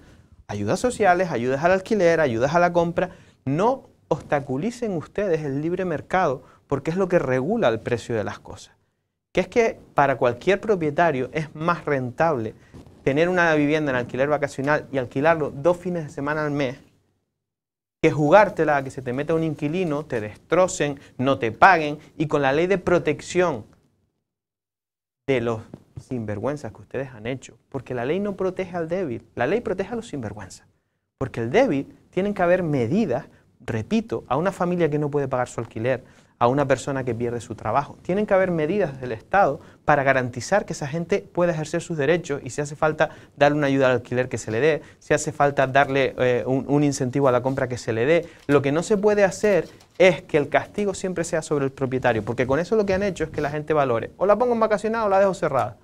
Ayudas sociales, ayudas al alquiler, ayudas a la compra. No obstaculicen ustedes el libre mercado porque es lo que regula el precio de las cosas. Que es que para cualquier propietario es más rentable tener una vivienda en alquiler vacacional y alquilarlo dos fines de semana al mes que jugártela, que se te meta un inquilino, te destrocen, no te paguen y con la ley de protección de los sinvergüenzas que ustedes han hecho. Porque la ley no protege al débil, la ley protege a los sinvergüenzas. Porque el débil tienen que haber medidas, repito, a una familia que no puede pagar su alquiler, a una persona que pierde su trabajo. Tienen que haber medidas del Estado para garantizar que esa gente pueda ejercer sus derechos y si hace falta darle una ayuda al alquiler que se le dé, si hace falta darle eh, un, incentivo a la compra que se le dé. Lo que no se puede hacer es que el castigo siempre sea sobre el propietario, porque con eso lo que han hecho es que la gente valore, o la pongo en vacacionado o la dejo cerrada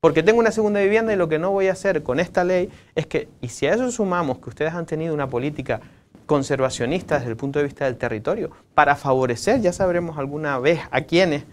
porque tengo una segunda vivienda y lo que no voy a hacer con esta ley es que, y si a eso sumamos que ustedes han tenido una política conservacionistas desde el punto de vista del territorio, para favorecer, ya sabremos alguna vez a quiénes,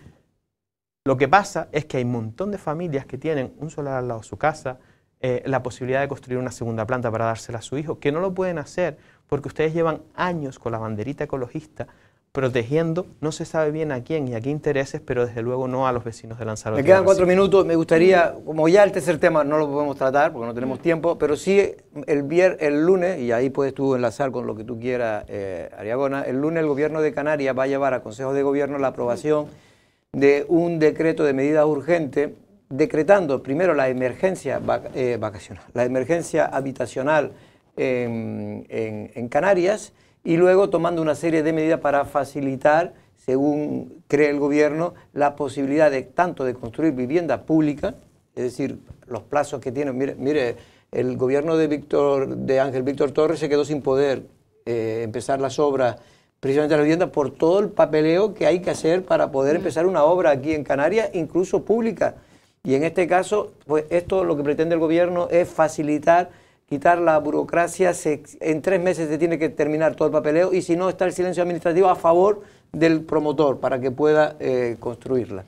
lo que pasa es que hay un montón de familias que tienen un solar al lado de su casa, eh, la posibilidad de construir una segunda planta para dársela a su hijo, que no lo pueden hacer porque ustedes llevan años con la banderita ecologista protegiendo, no se sabe bien a quién y a qué intereses, pero desde luego no a los vecinos de Lanzarote. Me quedan cuatro minutos, me gustaría, como ya el tercer tema no lo podemos tratar porque no tenemos mm. tiempo, pero sí el, lunes, y ahí puedes tú enlazar con lo que tú quieras, eh, Ariagona, el lunes el gobierno de Canarias va a llevar a Consejo de Gobierno la aprobación de un decreto de medida urgente decretando primero la emergencia eh, vacacional, la emergencia habitacional en Canarias, y luego tomando una serie de medidas para facilitar, según cree el gobierno, la posibilidad de tanto de construir vivienda pública, es decir, los plazos que tienen. Mire, el gobierno de, Víctor, de Ángel Víctor Torres se quedó sin poder eh, empezar las obras precisamente la vivienda por todo el papeleo que hay que hacer para poder empezar una obra aquí en Canarias, incluso pública. Y en este caso, pues esto lo que pretende el gobierno es facilitar quitar la burocracia, en tres meses se tiene que terminar todo el papeleo y si no está el silencio administrativo a favor del promotor para que pueda eh, construirla.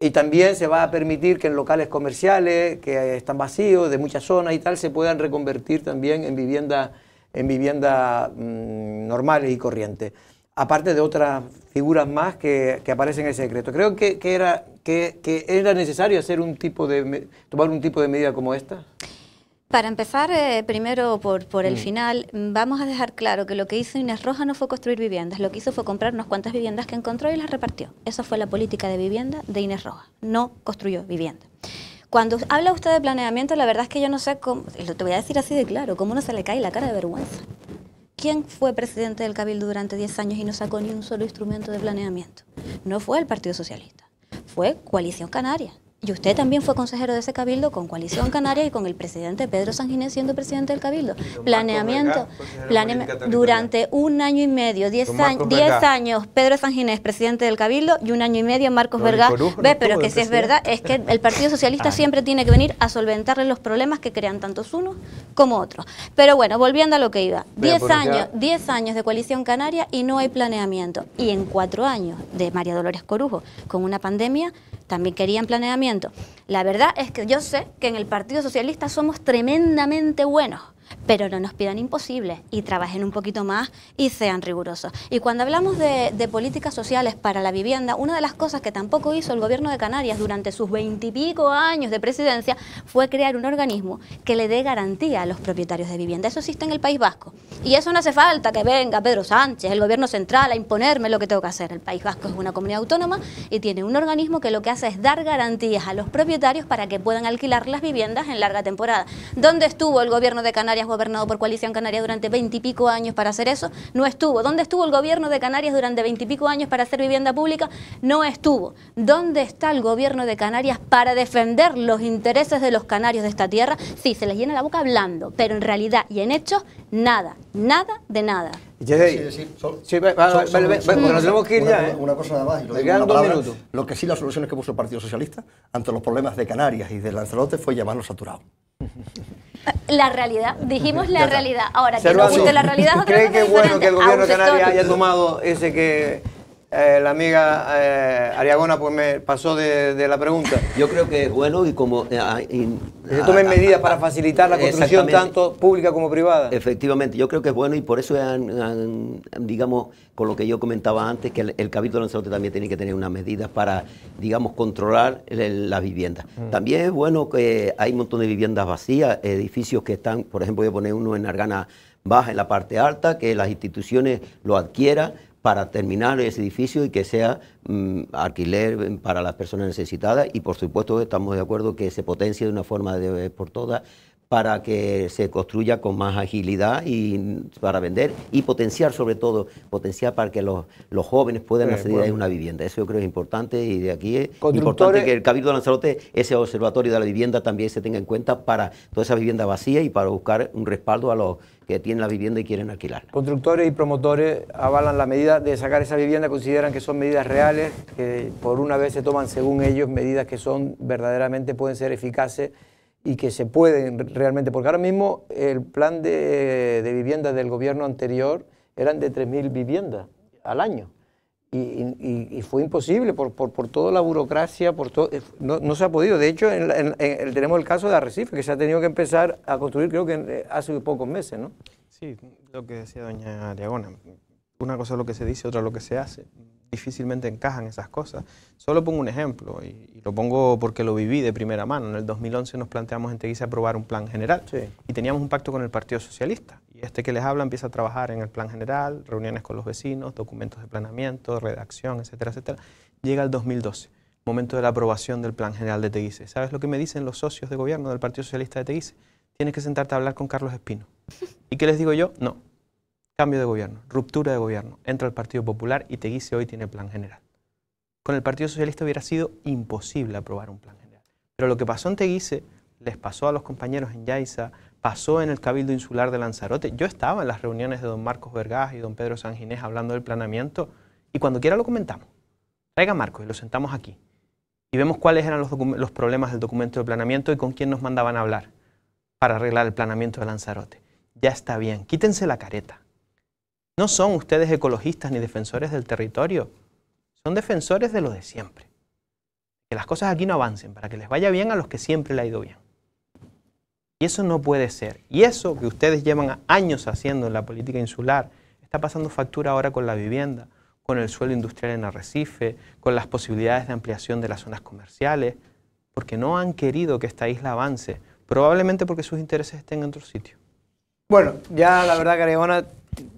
Y también se va a permitir que en locales comerciales que están vacíos, de muchas zonas y tal, se puedan reconvertir también en vivienda, en vivienda mm, normales y corrientes. Aparte de otras figuras más que, que aparecen en ese decreto. Creo que, era, que, que, era necesario hacer un tipo de, tomar un tipo de medida como esta. Para empezar, eh, primero por, por el mm. final, vamos a dejar claro que lo que hizo Inés Roja no fue construir viviendas, lo que hizo fue comprar unas cuantas viviendas que encontró y las repartió. Esa fue la política de vivienda de Inés Roja, no construyó vivienda. Cuando habla usted de planeamiento, la verdad es que yo no sé cómo, lo te voy a decir así de claro, cómo no se le cae la cara de vergüenza. ¿Quién fue presidente del Cabildo durante 10 años y no sacó ni un solo instrumento de planeamiento? No fue el Partido Socialista, fue Coalición Canaria. Y usted también fue consejero de ese cabildo con Coalición Canaria y con el presidente Pedro Sanginés siendo presidente del cabildo. Planeamiento, durante un año y medio, diez, años, años, Pedro Sanginés presidente del cabildo y un año y medio Marcos no, Ve, pero que si es verdad, es que el Partido Socialista ah. siempre tiene que venir a solventarle los problemas que crean tantos unos como otros. Pero bueno, volviendo a lo que iba. Diez años, diez años de Coalición Canaria y no hay planeamiento. Y en cuatro años de María Dolores Corujo con una pandemia, también querían planeamiento la verdad es que yo sé que en el Partido Socialista somos tremendamente buenos pero no nos pidan imposibles y trabajen un poquito más y sean rigurosos. Y cuando hablamos de, de, políticas sociales para la vivienda, una de las cosas que tampoco hizo el gobierno de Canarias durante sus veintipico años de presidencia fue crear un organismo que le dé garantía a los propietarios de vivienda. Eso existe en el País Vasco. Y eso no hace falta que venga Pedro Sánchez, el gobierno central, a imponerme lo que tengo que hacer. El País Vasco es una comunidad autónoma y tiene un organismo que lo que hace es dar garantías a los propietarios para que puedan alquilar las viviendas en larga temporada. ¿Dónde estuvo el gobierno de Canarias? gobernado por Coalición Canaria durante veintipico años para hacer eso, no estuvo. ¿Dónde estuvo el gobierno de Canarias durante veintipico años para hacer vivienda pública? No estuvo. ¿Dónde está el gobierno de Canarias para defender los intereses de los canarios de esta tierra? Sí, se les llena la boca hablando, pero en realidad y en hechos, nada, nada de nada. tenemos que ir cosa ¿eh? más. lo, lo que sí, las soluciones que puso el Partido Socialista ante los problemas de Canarias y de Lanzarote fue llamarlos saturado La realidad, dijimos la realidad. Ahora, que no guste la realidad ¿Cree que es bueno que el gobierno canario haya tomado ese que eh, la amiga eh, Ariagona pues me pasó de, la pregunta. Yo creo que es bueno y como... Eh, ah, se tomen ah, ah, medidas para facilitar la construcción tanto pública como privada. Efectivamente, yo creo que es bueno y por eso, han, digamos, con lo que yo comentaba antes, que el, Cabildo de Lanzarote también tiene que tener unas medidas para, digamos, controlar las viviendas. Mm. También es bueno que hay un montón de viviendas vacías, edificios que están, por ejemplo, voy a poner uno en Argana Baja, en la parte alta, que las instituciones lo adquieran para terminar ese edificio y que sea mm, alquiler mm, para las personas necesitadas y por supuesto estamos de acuerdo que se potencie de una forma eh, por todas para que se construya con más agilidad y para vender y potenciar sobre todo, potenciar para que los, jóvenes puedan acceder a una vivienda. Eso yo creo que es importante y de aquí es importante que el Cabildo de Lanzarote, ese observatorio de la vivienda también se tenga en cuenta para toda esa vivienda vacía y para buscar un respaldo a los que tienen la vivienda y quieren alquilarla. Constructores y promotores avalan la medida de sacar esa vivienda, consideran que son medidas reales, que por una vez se toman según ellos medidas que son verdaderamente pueden ser eficaces y que se pueden realmente, porque ahora mismo el plan de, viviendas vivienda del gobierno anterior eran de 3.000 viviendas al año. Y, fue imposible por, por, por, toda la burocracia, por todo, eh, no, no, se ha podido. De hecho, en, tenemos el caso de Arrecife, que se ha tenido que empezar a construir creo que eh, hace pocos meses, ¿no? Sí, lo que decía doña Ariagona. Una cosa es lo que se dice, otra lo que se hace difícilmente encajan esas cosas. Solo pongo un ejemplo y, lo pongo porque lo viví de primera mano. En el 2011 nos planteamos en Teguise aprobar un plan general y teníamos un pacto con el Partido Socialista. Y este que les habla empieza a trabajar en el plan general, reuniones con los vecinos, documentos de planeamiento, redacción, etcétera, etcétera. Llega el 2012, momento de la aprobación del plan general de Teguise. ¿Sabes lo que me dicen los socios de gobierno del Partido Socialista de Teguise? Tienes que sentarte a hablar con Carlos Espino. ¿Y qué les digo yo? No, Cambio de gobierno, ruptura de gobierno, entra el Partido Popular y Teguise hoy tiene plan general. Con el Partido Socialista hubiera sido imposible aprobar un plan general. Pero lo que pasó en Teguise les pasó a los compañeros en Yaiza, pasó en el Cabildo Insular de Lanzarote. Yo estaba en las reuniones de don Marcos Vergás y don Pedro Sanginés hablando del planeamiento y cuando quiera lo comentamos. Traiga Marcos y lo sentamos aquí. Y vemos cuáles eran los, los problemas del documento de planeamiento y con quién nos mandaban a hablar para arreglar el planeamiento de Lanzarote. Ya está bien, quítense la careta. No son ustedes ecologistas ni defensores del territorio, son defensores de lo de siempre. Que las cosas aquí no avancen, para que les vaya bien a los que siempre la ha ido bien. Y eso no puede ser. Y eso que ustedes llevan años haciendo en la política insular, está pasando factura ahora con la vivienda, con el suelo industrial en Arrecife, con las posibilidades de ampliación de las zonas comerciales, porque no han querido que esta isla avance, probablemente porque sus intereses estén en otro sitio. Bueno, ya la verdad, Carabona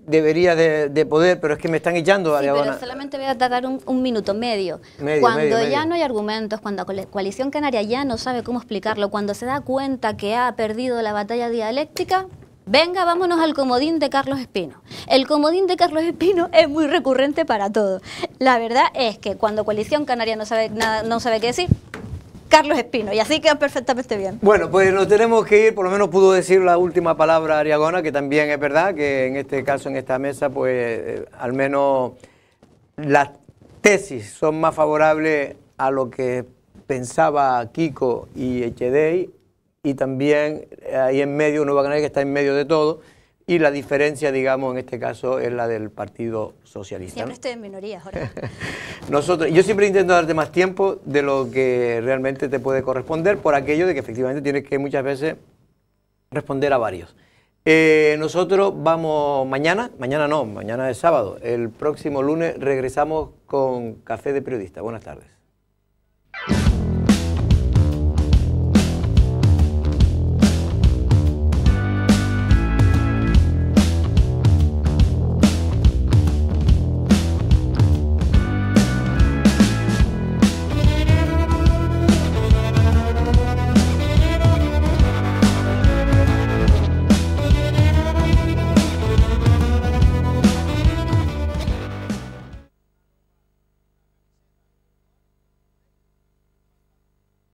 debería de, poder, pero es que me están echando a sí, Pero solamente voy a tardar un, minuto, medio. cuando ya no hay argumentos, cuando la coalición canaria ya no sabe cómo explicarlo, cuando se da cuenta que ha perdido la batalla dialéctica, Venga, vámonos al comodín de Carlos Espino. El comodín de Carlos Espino es muy recurrente para todo. La verdad es que cuando Coalición Canaria no sabe, nada, no sabe qué decir, Carlos Espino. Y así quedan perfectamente bien. Bueno, pues nos tenemos que ir, por lo menos pudo decir la última palabra Ariagona, que también es verdad que en este caso, en esta mesa, pues eh, al menos las tesis son más favorables a lo que pensaba Kiko y Echedei, y también eh, ahí en medio uno va a ganar que está en medio de todo. Y la diferencia, digamos, en este caso es la del Partido Socialista. Siempre estoy en minorías, Jorge. Nosotros, yo siempre intento darte más tiempo de lo que realmente te puede corresponder por aquello de que efectivamente tienes que muchas veces responder a varios. Eh, nosotros vamos mañana, mañana no, mañana es sábado, el próximo lunes regresamos con Café de Periodista. Buenas tardes.